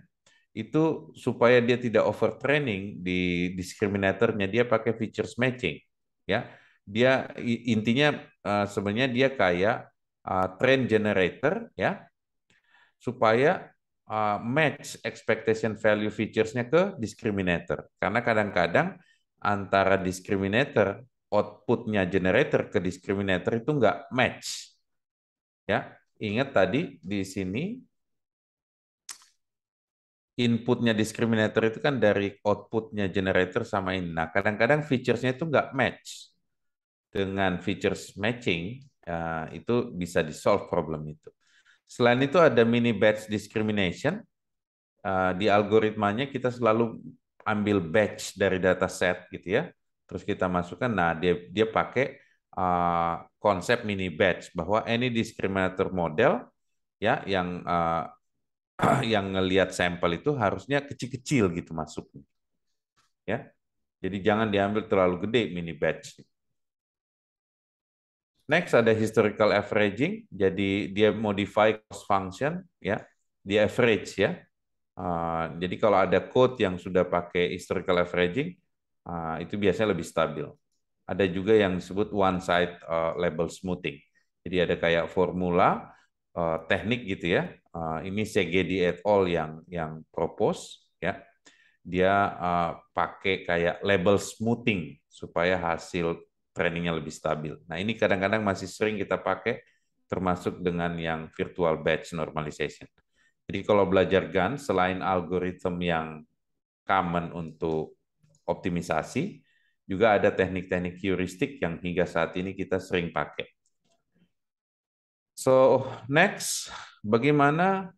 itu supaya dia tidak overtraining di discriminatornya dia pakai features matching ya dia intinya eh, sebenarnya dia kayak eh, trend generator ya supaya eh, match expectation value featuresnya ke discriminator karena kadang-kadang antara discriminator outputnya generator ke discriminator itu nggak match ya ingat tadi di sini inputnya discriminator itu kan dari outputnya generator sama ini. Nah, kadang-kadang featuresnya itu nggak match dengan features matching eh, itu bisa di solve problem itu. Selain itu ada mini batch discrimination. Uh, di algoritmanya kita selalu ambil batch dari data set gitu ya. Terus kita masukkan. Nah, dia dia pakai uh, konsep mini batch bahwa any discriminator model ya yang uh, yang ngelihat sampel itu harusnya kecil-kecil gitu masuknya. Ya. Jadi jangan diambil terlalu gede mini batch. Next ada historical averaging, jadi dia modify cost function, ya, di average ya. Uh, jadi kalau ada code yang sudah pakai historical averaging, uh, itu biasanya lebih stabil. Ada juga yang disebut one side uh, label smoothing. Jadi ada kayak formula, uh, teknik gitu ya. Uh, ini CGD et al yang yang propose ya. Dia uh, pakai kayak label smoothing supaya hasil trainingnya lebih stabil. Nah ini kadang-kadang masih sering kita pakai, termasuk dengan yang virtual batch normalization. Jadi kalau belajar GAN, selain algoritma yang common untuk optimisasi, juga ada teknik-teknik heuristik yang hingga saat ini kita sering pakai. So next, bagaimana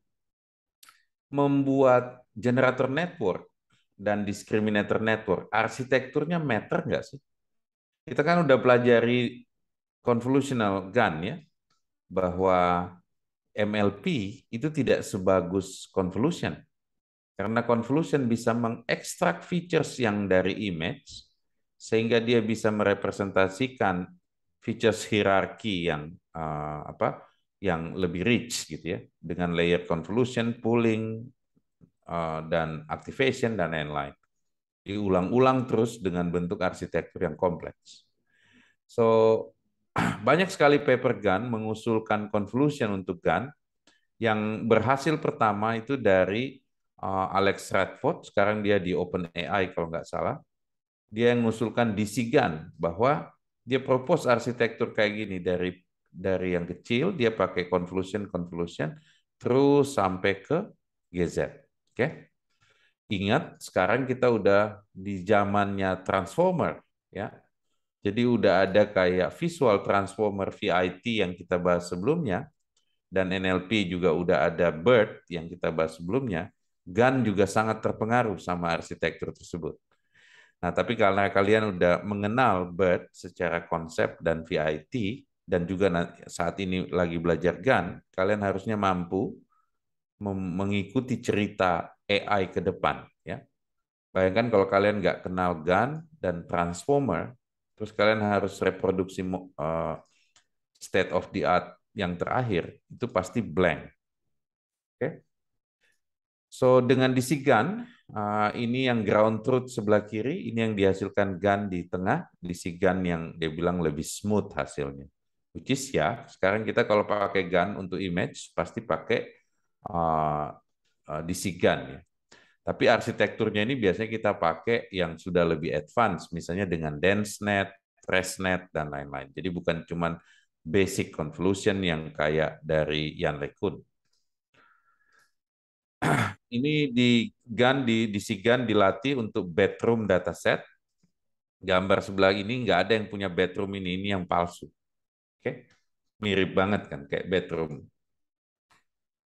membuat generator network dan discriminator network? Arsitekturnya meter nggak sih? Kita kan udah pelajari convolutional gun ya, bahwa MLP itu tidak sebagus convolution. Karena convolution bisa mengekstrak features yang dari image, sehingga dia bisa merepresentasikan features hierarki yang uh, apa yang lebih rich gitu ya dengan layer convolution, pooling, uh, eh, dan activation dan lain-lain diulang-ulang terus dengan bentuk arsitektur yang kompleks. So, banyak sekali paper gan mengusulkan convolution untuk gan yang berhasil pertama itu dari uh, Alex Radford, sekarang dia di OpenAI kalau nggak salah. Dia yang mengusulkan DC gun bahwa dia propose arsitektur kayak gini dari dari yang kecil dia pakai convolution convolution terus sampai ke GZ. Oke. Okay? Ingat, sekarang kita udah di zamannya transformer, ya. Jadi udah ada kayak visual transformer VIT yang kita bahas sebelumnya, dan NLP juga udah ada BERT yang kita bahas sebelumnya. GAN juga sangat terpengaruh sama arsitektur tersebut. Nah, tapi karena kalian udah mengenal BERT secara konsep dan VIT, dan juga saat ini lagi belajar GAN, kalian harusnya mampu mengikuti cerita AI ke depan. Ya. Bayangkan kalau kalian nggak kenal gun dan transformer, terus kalian harus reproduksi uh, state of the art yang terakhir, itu pasti blank. Oke? Okay? So dengan disi GAN, uh, ini yang ground truth sebelah kiri, ini yang dihasilkan gun di tengah, disi GAN yang dia bilang lebih smooth hasilnya. Which is ya, sekarang kita kalau pakai gun untuk image, pasti pakai uh, Eh, disigan. Ya. Tapi arsitekturnya ini biasanya kita pakai yang sudah lebih advance, misalnya dengan DenseNet, Net dan lain-lain. Jadi bukan cuma basic convolution yang kayak dari Yan LeCun. Ini di GAN, di, di SIGAN dilatih untuk bedroom dataset. Gambar sebelah ini nggak ada yang punya bedroom ini, ini yang palsu. Oke, okay? mirip banget kan kayak bedroom.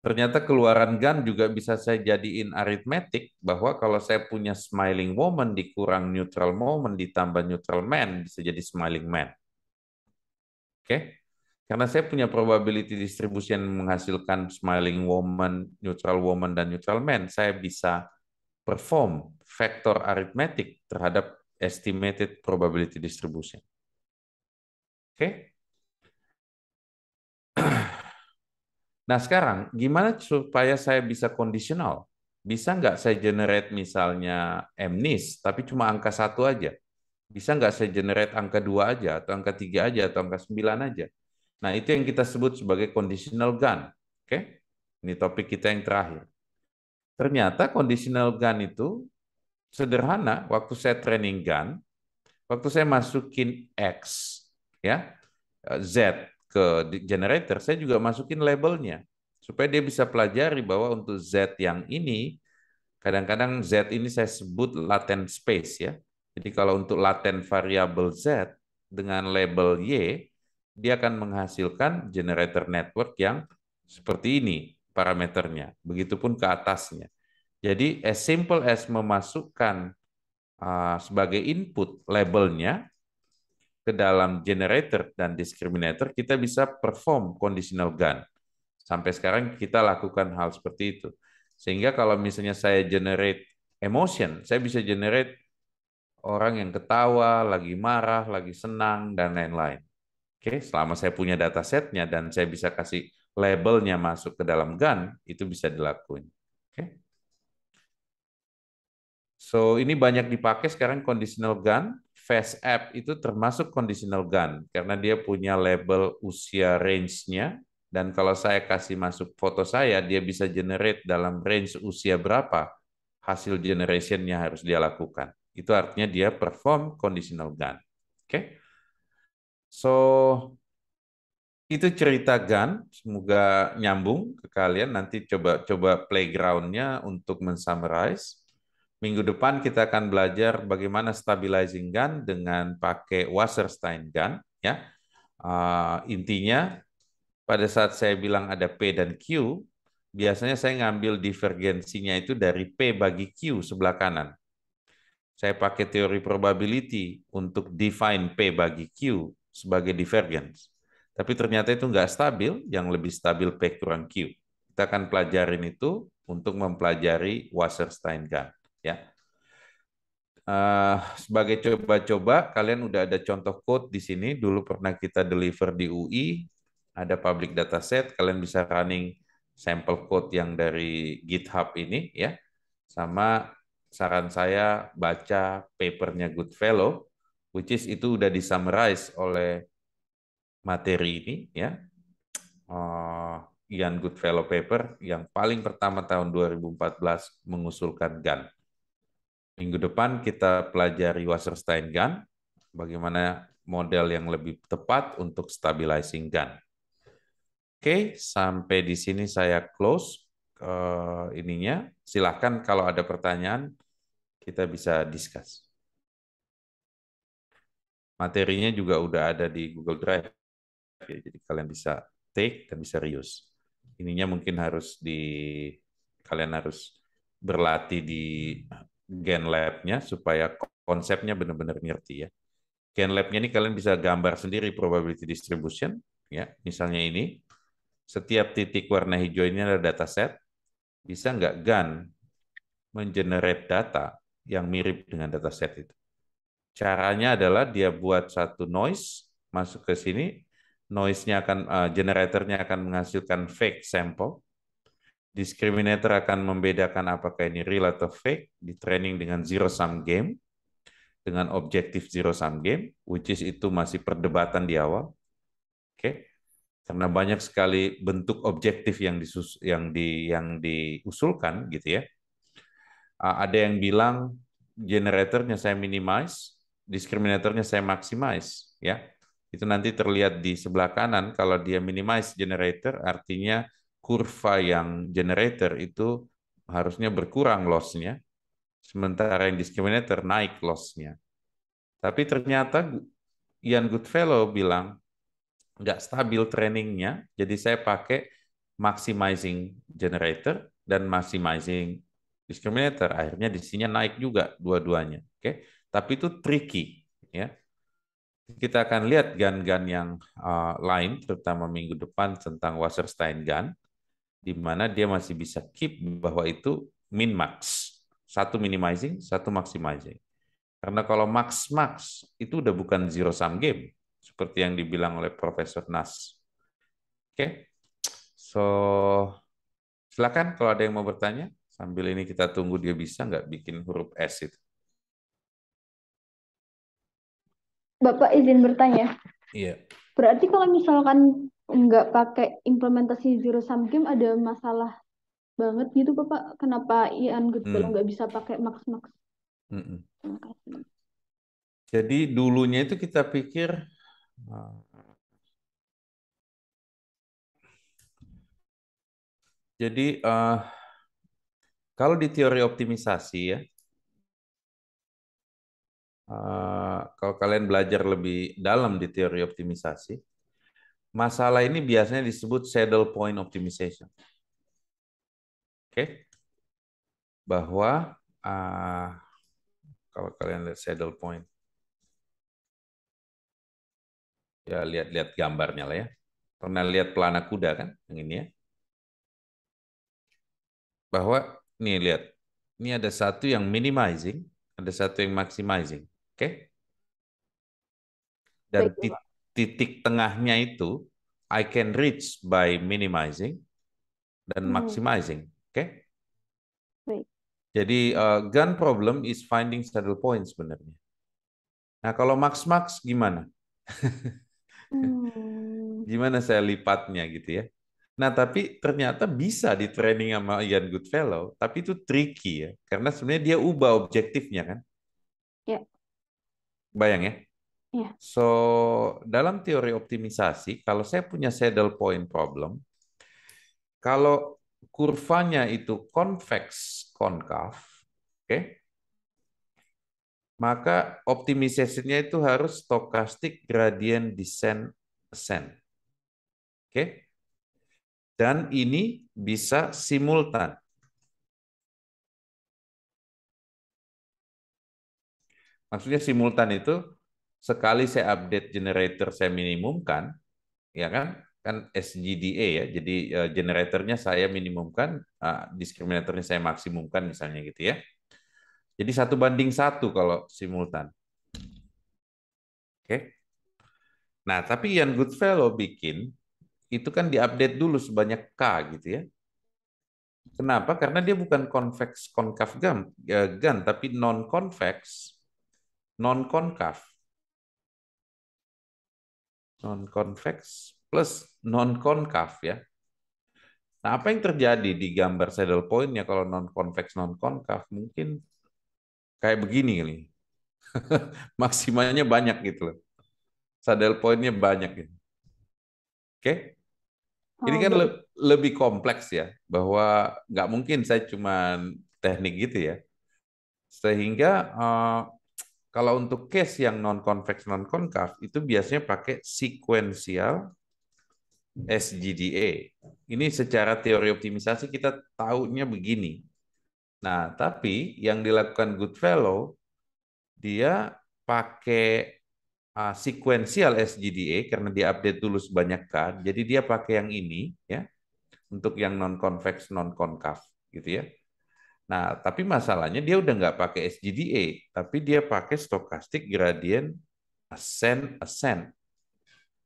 Ternyata keluaran GAN juga bisa saya jadiin aritmetik bahwa kalau saya punya smiling woman dikurang neutral woman ditambah neutral man bisa jadi smiling man. Oke? Okay? Karena saya punya probability distribution menghasilkan smiling woman, neutral woman, dan neutral man, saya bisa perform faktor aritmetik terhadap estimated probability distribution. Oke? Okay? Nah sekarang gimana supaya saya bisa kondisional? Bisa nggak saya generate misalnya MNIS tapi cuma angka satu aja? Bisa nggak saya generate angka dua aja atau angka tiga aja atau angka sembilan aja? Nah itu yang kita sebut sebagai conditional gun. Oke, okay? ini topik kita yang terakhir. Ternyata conditional gun itu sederhana. Waktu saya training gun, waktu saya masukin X, ya Z ke generator, saya juga masukin labelnya supaya dia bisa pelajari bahwa untuk Z yang ini kadang-kadang Z ini saya sebut latent space ya. Jadi kalau untuk latent variable Z dengan label Y, dia akan menghasilkan generator network yang seperti ini parameternya. Begitupun ke atasnya. Jadi as simple as memasukkan ah, sebagai input labelnya, ke dalam generator dan discriminator, kita bisa perform conditional gun. Sampai sekarang kita lakukan hal seperti itu. Sehingga kalau misalnya saya generate emotion, saya bisa generate orang yang ketawa, lagi marah, lagi senang, dan lain-lain. Oke, selama saya punya data setnya dan saya bisa kasih labelnya masuk ke dalam gun, itu bisa dilakuin. Oke. So, ini banyak dipakai sekarang conditional gun Face App itu termasuk conditional gun karena dia punya label usia range-nya dan kalau saya kasih masuk foto saya dia bisa generate dalam range usia berapa hasil generation-nya harus dia lakukan. Itu artinya dia perform conditional gun. Oke. Okay? So itu cerita gun semoga nyambung ke kalian. Nanti coba coba playground-nya untuk mensummarize. Minggu depan kita akan belajar bagaimana stabilizing gun dengan pakai Wasserstein gun. Ya, uh, intinya pada saat saya bilang ada P dan Q, biasanya saya ngambil divergensinya itu dari P bagi Q sebelah kanan. Saya pakai teori probability untuk define P bagi Q sebagai divergence. Tapi ternyata itu nggak stabil, yang lebih stabil P kurang Q. Kita akan pelajarin itu untuk mempelajari Wasserstein Gun ya. Uh, sebagai coba-coba kalian udah ada contoh code di sini dulu pernah kita deliver di UI ada public dataset kalian bisa running sampel code yang dari GitHub ini ya sama saran saya baca papernya Goodfellow which is itu udah disummarize oleh materi ini ya uh, Ian Goodfellow paper yang paling pertama tahun 2014 mengusulkan GAN Minggu depan kita pelajari Wasserstein gun, bagaimana model yang lebih tepat untuk stabilizing gun. Oke, sampai di sini saya close ke eh, ininya. Silahkan kalau ada pertanyaan, kita bisa discuss. Materinya juga udah ada di Google Drive, Oke, jadi kalian bisa take dan bisa reuse. Ininya mungkin harus di kalian harus berlatih di Gen labnya supaya konsepnya benar-benar ngerti ya. Gen labnya ini kalian bisa gambar sendiri probability distribution ya. Misalnya ini setiap titik warna hijau ini ada set. Bisa nggak GAN mengenerate data yang mirip dengan data set itu? Caranya adalah dia buat satu noise masuk ke sini, noise-nya akan uh, generatornya akan menghasilkan fake sample Discriminator akan membedakan apakah ini real atau fake di training dengan zero sum game dengan objektif zero sum game, which is itu masih perdebatan di awal. Oke. Okay? Karena banyak sekali bentuk objektif yang disus yang di yang diusulkan gitu ya. Ada yang bilang generatornya saya minimize, discriminatornya saya maximize ya. Itu nanti terlihat di sebelah kanan kalau dia minimize generator artinya kurva yang generator itu harusnya berkurang loss-nya, sementara yang discriminator naik loss-nya. Tapi ternyata Ian Goodfellow bilang, nggak stabil trainingnya, jadi saya pakai maximizing generator dan maximizing discriminator. Akhirnya di sini naik juga dua-duanya. Oke, okay? tapi itu tricky, ya. Kita akan lihat gun-gun yang uh, lain, terutama minggu depan tentang Wasserstein gun di mana dia masih bisa keep bahwa itu min max. Satu minimizing, satu maximizing. Karena kalau max max itu udah bukan zero sum game seperti yang dibilang oleh Profesor Nas. Oke. Okay? So silakan kalau ada yang mau bertanya sambil ini kita tunggu dia bisa nggak bikin huruf S itu. Bapak izin bertanya. Iya. Berarti kalau misalkan nggak pakai implementasi zero sum game ada masalah banget gitu Bapak. Kenapa Ian Goodfellow gitu hmm. nggak bisa pakai max-max? Jadi dulunya itu kita pikir eh, Jadi uh, kalau di teori optimisasi ya, uh, kalau kalian belajar lebih dalam di teori optimisasi, Masalah ini biasanya disebut saddle point optimization. Oke. Okay? Bahwa uh, kalau kalian lihat saddle point. Ya, lihat-lihat gambarnya lah ya. Pernah lihat pelana kuda kan? Yang ini ya. Bahwa, nih lihat. Ini ada satu yang minimizing, ada satu yang maximizing. Oke? Okay? Dan Baik, titik tengahnya itu I can reach by minimizing dan hmm. maximizing. Oke? Okay? Jadi uh, gun problem is finding saddle points sebenarnya. Nah kalau max max gimana? hmm. Gimana saya lipatnya gitu ya? Nah tapi ternyata bisa di training sama Ian Goodfellow, tapi itu tricky ya, karena sebenarnya dia ubah objektifnya kan? Ya. Bayang ya? Iya. So dalam teori optimisasi, kalau saya punya saddle point problem, kalau kurvanya itu convex concave, oke, okay, maka optimisasinya itu harus stochastic gradient descent ascent, oke? Okay? Dan ini bisa simultan. Maksudnya simultan itu sekali saya update generator saya minimumkan, ya kan? Kan SGDA ya, jadi eh, generatornya saya minimumkan, eh, diskriminatornya saya maksimumkan misalnya gitu ya. Jadi satu banding satu kalau simultan. Oke. Nah, tapi Ian Goodfellow bikin itu kan diupdate dulu sebanyak K gitu ya. Kenapa? Karena dia bukan convex concave gun, eh, gun tapi non convex non concave non convex plus non concave ya. Nah, apa yang terjadi di gambar saddle point-nya kalau non convex non concave mungkin kayak begini nih. Maksimalnya banyak gitu loh. Saddle point banyak gitu. Oke? Okay? Oh, Ini kan le lebih kompleks ya, bahwa nggak mungkin saya cuma teknik gitu ya. Sehingga uh, kalau untuk case yang non-convex, non-concave, itu biasanya pakai sequential SGDA. Ini secara teori optimisasi kita tahunya begini. Nah, tapi yang dilakukan Goodfellow, dia pakai uh, sequential SGDA karena dia update dulu sebanyak K. Kan. Jadi dia pakai yang ini ya untuk yang non-convex, non-concave gitu ya. Nah, tapi masalahnya dia udah nggak pakai SGDA, tapi dia pakai stokastik gradient ascent ascent.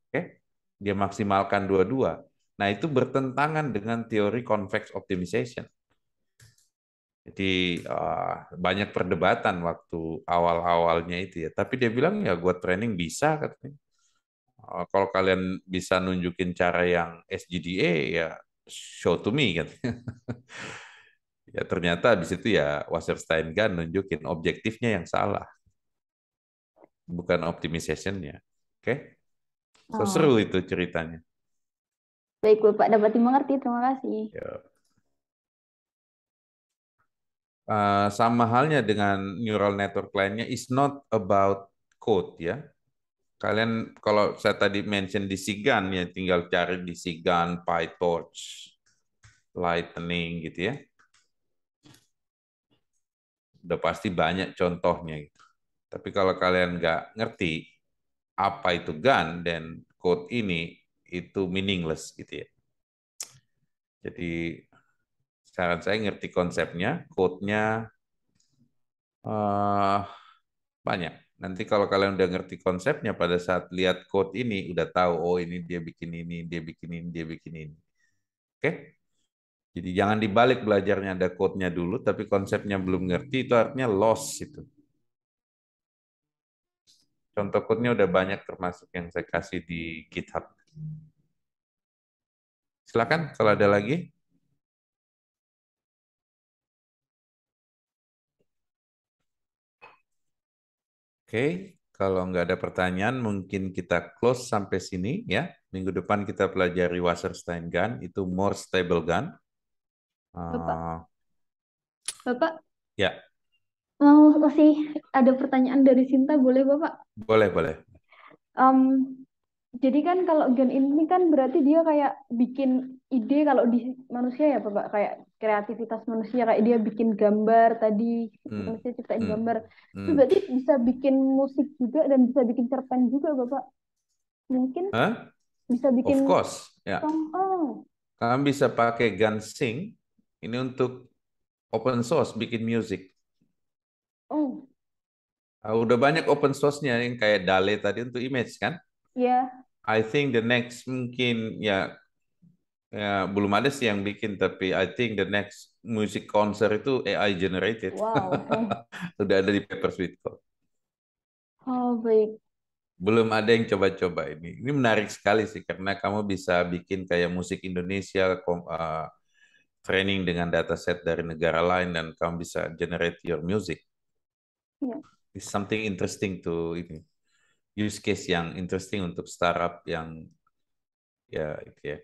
Oke, dia maksimalkan dua-dua. Nah, itu bertentangan dengan teori convex optimization. Jadi uh, banyak perdebatan waktu awal-awalnya itu ya. Tapi dia bilang ya gue training bisa katanya. Uh, kalau kalian bisa nunjukin cara yang SGDA ya show to me katanya. ya ternyata habis itu ya Wasserstein kan nunjukin objektifnya yang salah bukan optimizationnya oke okay? so oh. seru itu ceritanya baik bapak dapat dimengerti terima kasih ya. uh, sama halnya dengan neural network lainnya is not about code ya kalian kalau saya tadi mention di Sigan ya tinggal cari di Sigan PyTorch Lightning gitu ya udah pasti banyak contohnya gitu. Tapi kalau kalian nggak ngerti apa itu gun dan code ini itu meaningless gitu ya. Jadi saran saya ngerti konsepnya, code-nya uh, banyak. Nanti kalau kalian udah ngerti konsepnya pada saat lihat code ini udah tahu oh ini dia bikin ini, dia bikin ini, dia bikin ini. Oke? Okay? Jadi jangan dibalik belajarnya ada code-nya dulu, tapi konsepnya belum ngerti, itu artinya loss itu. Contoh code-nya udah banyak termasuk yang saya kasih di GitHub. Silakan kalau ada lagi. Oke, kalau nggak ada pertanyaan mungkin kita close sampai sini ya. Minggu depan kita pelajari Wasserstein Gun, itu more stable gun. Bapak. Bapak. Ya. Mau masih ada pertanyaan dari Sinta, boleh Bapak? Boleh, boleh. Um, jadi kan kalau gen ini kan berarti dia kayak bikin ide kalau di manusia ya Bapak kayak kreativitas manusia kayak dia bikin gambar tadi hmm. manusia ciptain hmm. gambar hmm. itu berarti bisa bikin musik juga dan bisa bikin cerpen juga Bapak mungkin huh? bisa bikin of course ya yeah. oh. kalian bisa pakai Gansing ini untuk open source bikin music. Oh. Uh, udah banyak open source-nya yang kayak Dale tadi untuk image kan? Iya. Yeah. I think the next mungkin ya ya belum ada sih yang bikin tapi I think the next music concert itu AI generated. Wow. Eh. Sudah ada di Paper with Code. Oh, baik. Belum ada yang coba-coba ini. Ini menarik sekali sih karena kamu bisa bikin kayak musik Indonesia uh, training dengan dataset dari negara lain dan kamu bisa generate your music. Yeah. It's something interesting to ini use case yang interesting untuk startup yang ya itu ya.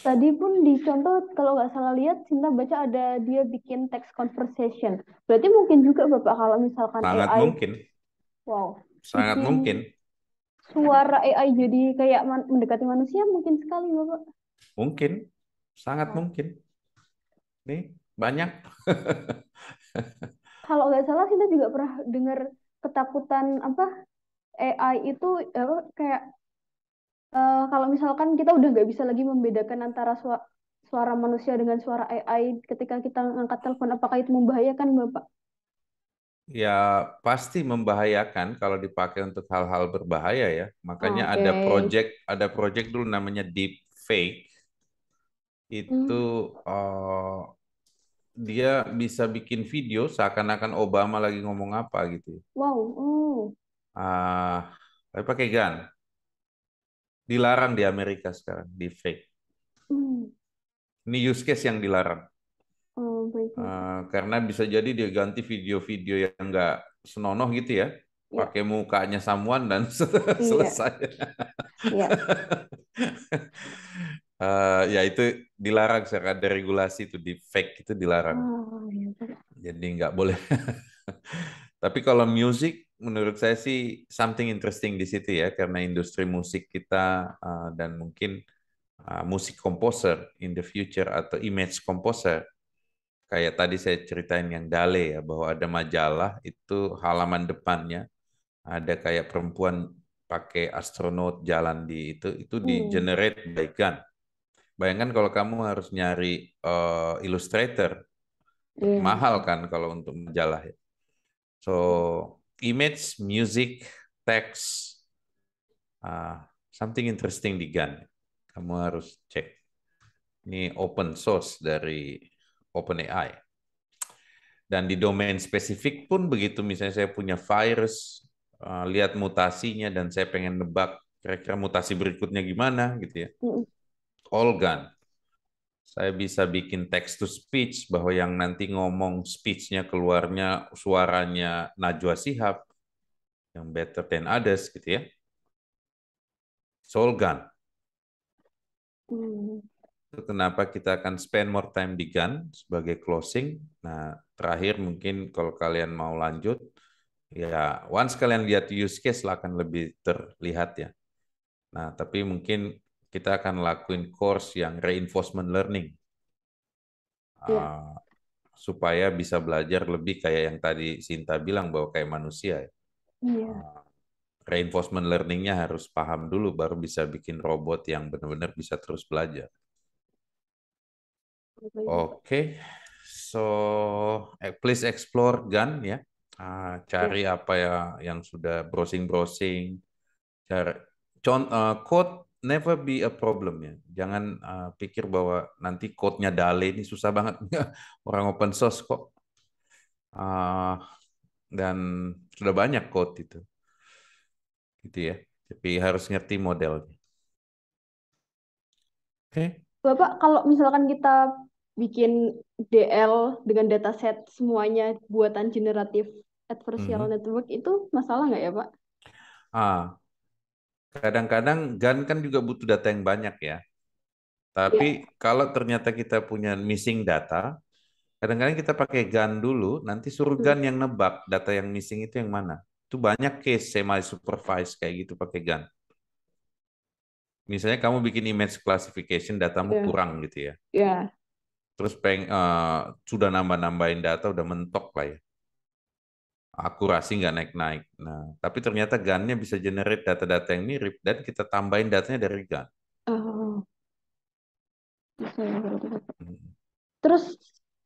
Tadi pun di contoh kalau nggak salah lihat Cinta baca ada dia bikin text conversation. Berarti mungkin juga Bapak kalau misalkan Sangat AI mungkin. Wow. Sangat mungkin. Suara AI jadi kayak mendekati manusia mungkin sekali Bapak. Mungkin sangat oh. mungkin. Nih, banyak. Kalau nggak salah kita juga pernah dengar ketakutan apa AI itu apa, kayak uh, kalau misalkan kita udah nggak bisa lagi membedakan antara suara, suara manusia dengan suara AI ketika kita angkat telepon apakah itu membahayakan Bapak? Ya pasti membahayakan kalau dipakai untuk hal-hal berbahaya ya. Makanya okay. Ah, ada project ada project dulu namanya deep fake itu hmm. uh, dia bisa bikin video seakan-akan Obama lagi ngomong apa gitu. Wow. Oh. Ah, uh, pakai gun. Dilarang di Amerika sekarang di fake. Hmm. Ini use case yang dilarang. Oh, Uh, karena bisa jadi dia ganti video-video yang enggak senonoh gitu ya. Yeah. Pakai mukanya samuan dan yeah. selesai. Yeah. Uh, ya itu dilarang secara ada regulasi itu di fake itu dilarang. Oh, iya, Jadi nggak boleh. Tapi kalau musik menurut saya sih something interesting di situ ya karena industri musik kita uh, dan mungkin uh, musik komposer in the future atau image komposer kayak tadi saya ceritain yang Dale ya bahwa ada majalah itu halaman depannya ada kayak perempuan pakai astronot jalan di itu itu di hmm. generate by gun Bayangkan kalau kamu harus nyari uh, illustrator, yeah. mahal kan kalau untuk majalah ya. So image, music, text, uh, something interesting di GAN. Kamu harus cek. Ini open source dari OpenAI. Dan di domain spesifik pun begitu, misalnya saya punya virus, eh, lihat mutasinya dan saya pengen nebak kira-kira mutasi berikutnya gimana gitu ya organ. Saya bisa bikin text to speech bahwa yang nanti ngomong speech-nya keluarnya suaranya Najwa Sihab yang better than others gitu ya. Soul gun. Hmm. kenapa kita akan spend more time di gun sebagai closing. Nah, terakhir mungkin kalau kalian mau lanjut, ya once kalian lihat use case lah akan lebih terlihat ya. Nah, tapi mungkin kita akan lakuin course yang reinforcement learning yeah. Iya. uh, supaya bisa belajar lebih kayak yang tadi Sinta bilang bahwa kayak manusia ya. Yeah. Iya. Uh, reinforcement learningnya harus paham dulu baru bisa bikin robot yang benar-benar bisa terus belajar. Oke, okay. so e, please explore gun ya, uh, cari yeah. apa ya yang sudah browsing browsing, cari contoh eh, uh, code never be a problem ya. Jangan uh, pikir bahwa nanti code-nya Dale ini susah banget orang open source kok. Uh, dan sudah banyak code itu. Gitu ya. Tapi harus ngerti modelnya. Oke. Okay. Bapak, kalau misalkan kita bikin DL dengan dataset semuanya buatan generatif adversarial mm -hmm. network itu masalah nggak ya, Pak? Ah, kadang-kadang gan kan juga butuh data yang banyak ya. Tapi ya. kalau ternyata kita punya missing data, kadang-kadang kita pakai gan dulu, nanti suruh gun hmm. yang nebak data yang missing itu yang mana. Itu banyak case semi supervised kayak gitu pakai gan Misalnya kamu bikin image classification datamu ya. kurang gitu ya. Iya. Terus peng uh, sudah nambah-nambahin data udah mentok lah ya akurasi nggak naik-naik. Nah, tapi ternyata GAN-nya bisa generate data-data yang mirip dan kita tambahin datanya dari GAN. Oh. Hmm. Terus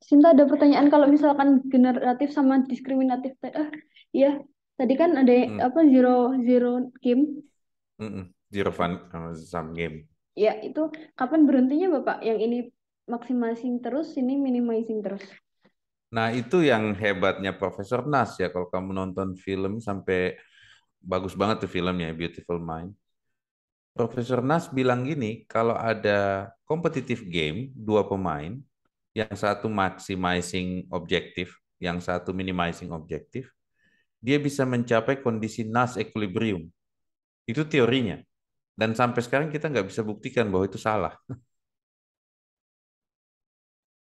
Sinta ada pertanyaan kalau misalkan generatif sama diskriminatif eh uh, iya tadi kan ada mm. apa zero zero game mm -mm. zero fun sum game ya itu kapan berhentinya bapak yang ini maximizing terus ini minimizing terus Nah, itu yang hebatnya Profesor Nas ya kalau kamu nonton film sampai bagus banget tuh filmnya Beautiful Mind. Profesor Nas bilang gini, kalau ada kompetitif game dua pemain, yang satu maximizing objektif, yang satu minimizing objektif, dia bisa mencapai kondisi Nas equilibrium. Itu teorinya. Dan sampai sekarang kita nggak bisa buktikan bahwa itu salah.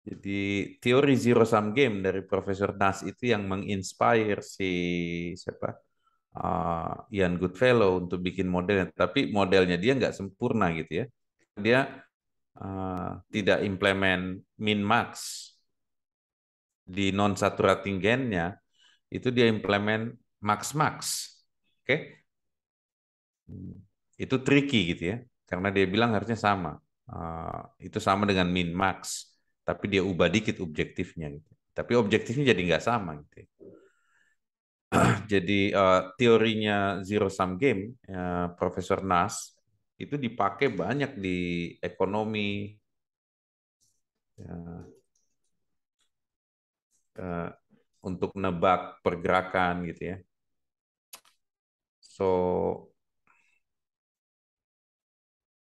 Jadi teori zero sum game dari Profesor Nas itu yang menginspire si siapa uh, Ian Goodfellow untuk bikin modelnya. Tapi modelnya dia nggak sempurna gitu ya. Dia uh, tidak implement min max di non saturating gennya itu dia implement max max. Oke. Okay? Itu tricky gitu ya. Karena dia bilang harusnya sama. Uh, itu sama dengan min max tapi dia ubah dikit objektifnya gitu. Tapi objektifnya jadi nggak sama gitu. Ya. jadi uh, teorinya zero sum game uh, Profesor Nas itu dipakai banyak di ekonomi uh, uh, untuk nebak pergerakan gitu ya. So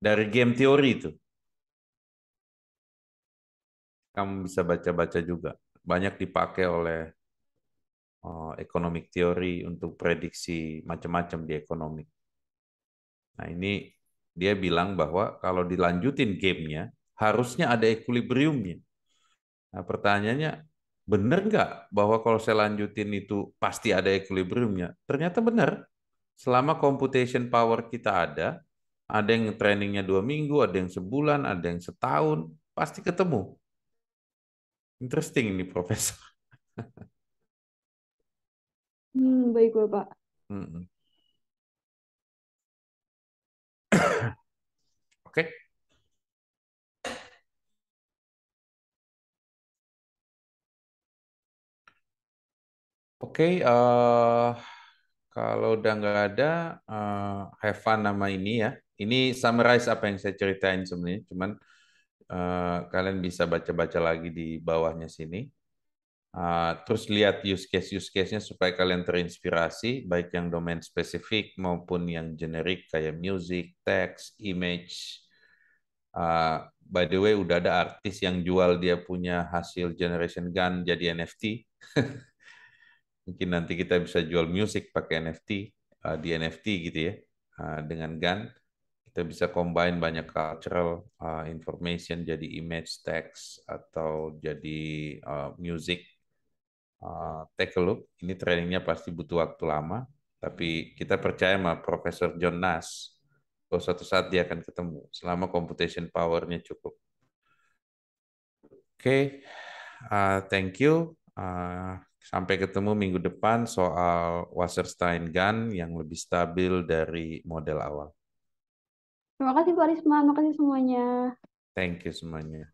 dari game teori itu kamu bisa baca-baca juga. Banyak dipakai oleh uh, economic theory untuk prediksi macam-macam di ekonomi. Nah ini dia bilang bahwa kalau dilanjutin gamenya, harusnya ada equilibriumnya. Nah pertanyaannya, benar nggak bahwa kalau saya lanjutin itu pasti ada equilibriumnya? Ternyata benar. Selama computation power kita ada, ada yang trainingnya dua minggu, ada yang sebulan, ada yang setahun, pasti ketemu. Interesting ini Profesor. hmm, baik Bapak. Hmm. Oke. Oke, okay, uh, eh, kalau udah nggak ada, uh, eh, have fun nama ini ya. Ini summarize apa yang saya ceritain sebenarnya, cuman Eh, kalian bisa baca-baca lagi di bawahnya sini. Uh, terus lihat use case use case-nya supaya kalian terinspirasi baik yang domain spesifik maupun yang generik kayak music, text, image. Uh, by the way udah ada artis yang jual dia punya hasil generation gun jadi NFT. Mungkin nanti kita bisa jual music pakai NFT uh, di NFT gitu ya uh, dengan gun. Kita bisa combine banyak cultural uh, information jadi image text atau jadi uh, music. Uh, take a look. Ini trainingnya pasti butuh waktu lama, tapi kita percaya sama Profesor John Nash. bahwa suatu saat dia akan ketemu selama computation powernya cukup. Oke, okay. uh, thank you. Uh, sampai ketemu minggu depan soal Wasserstein Gun yang lebih stabil dari model awal. Terima kasih Pak Risma, Terima kasih semuanya. Thank you semuanya.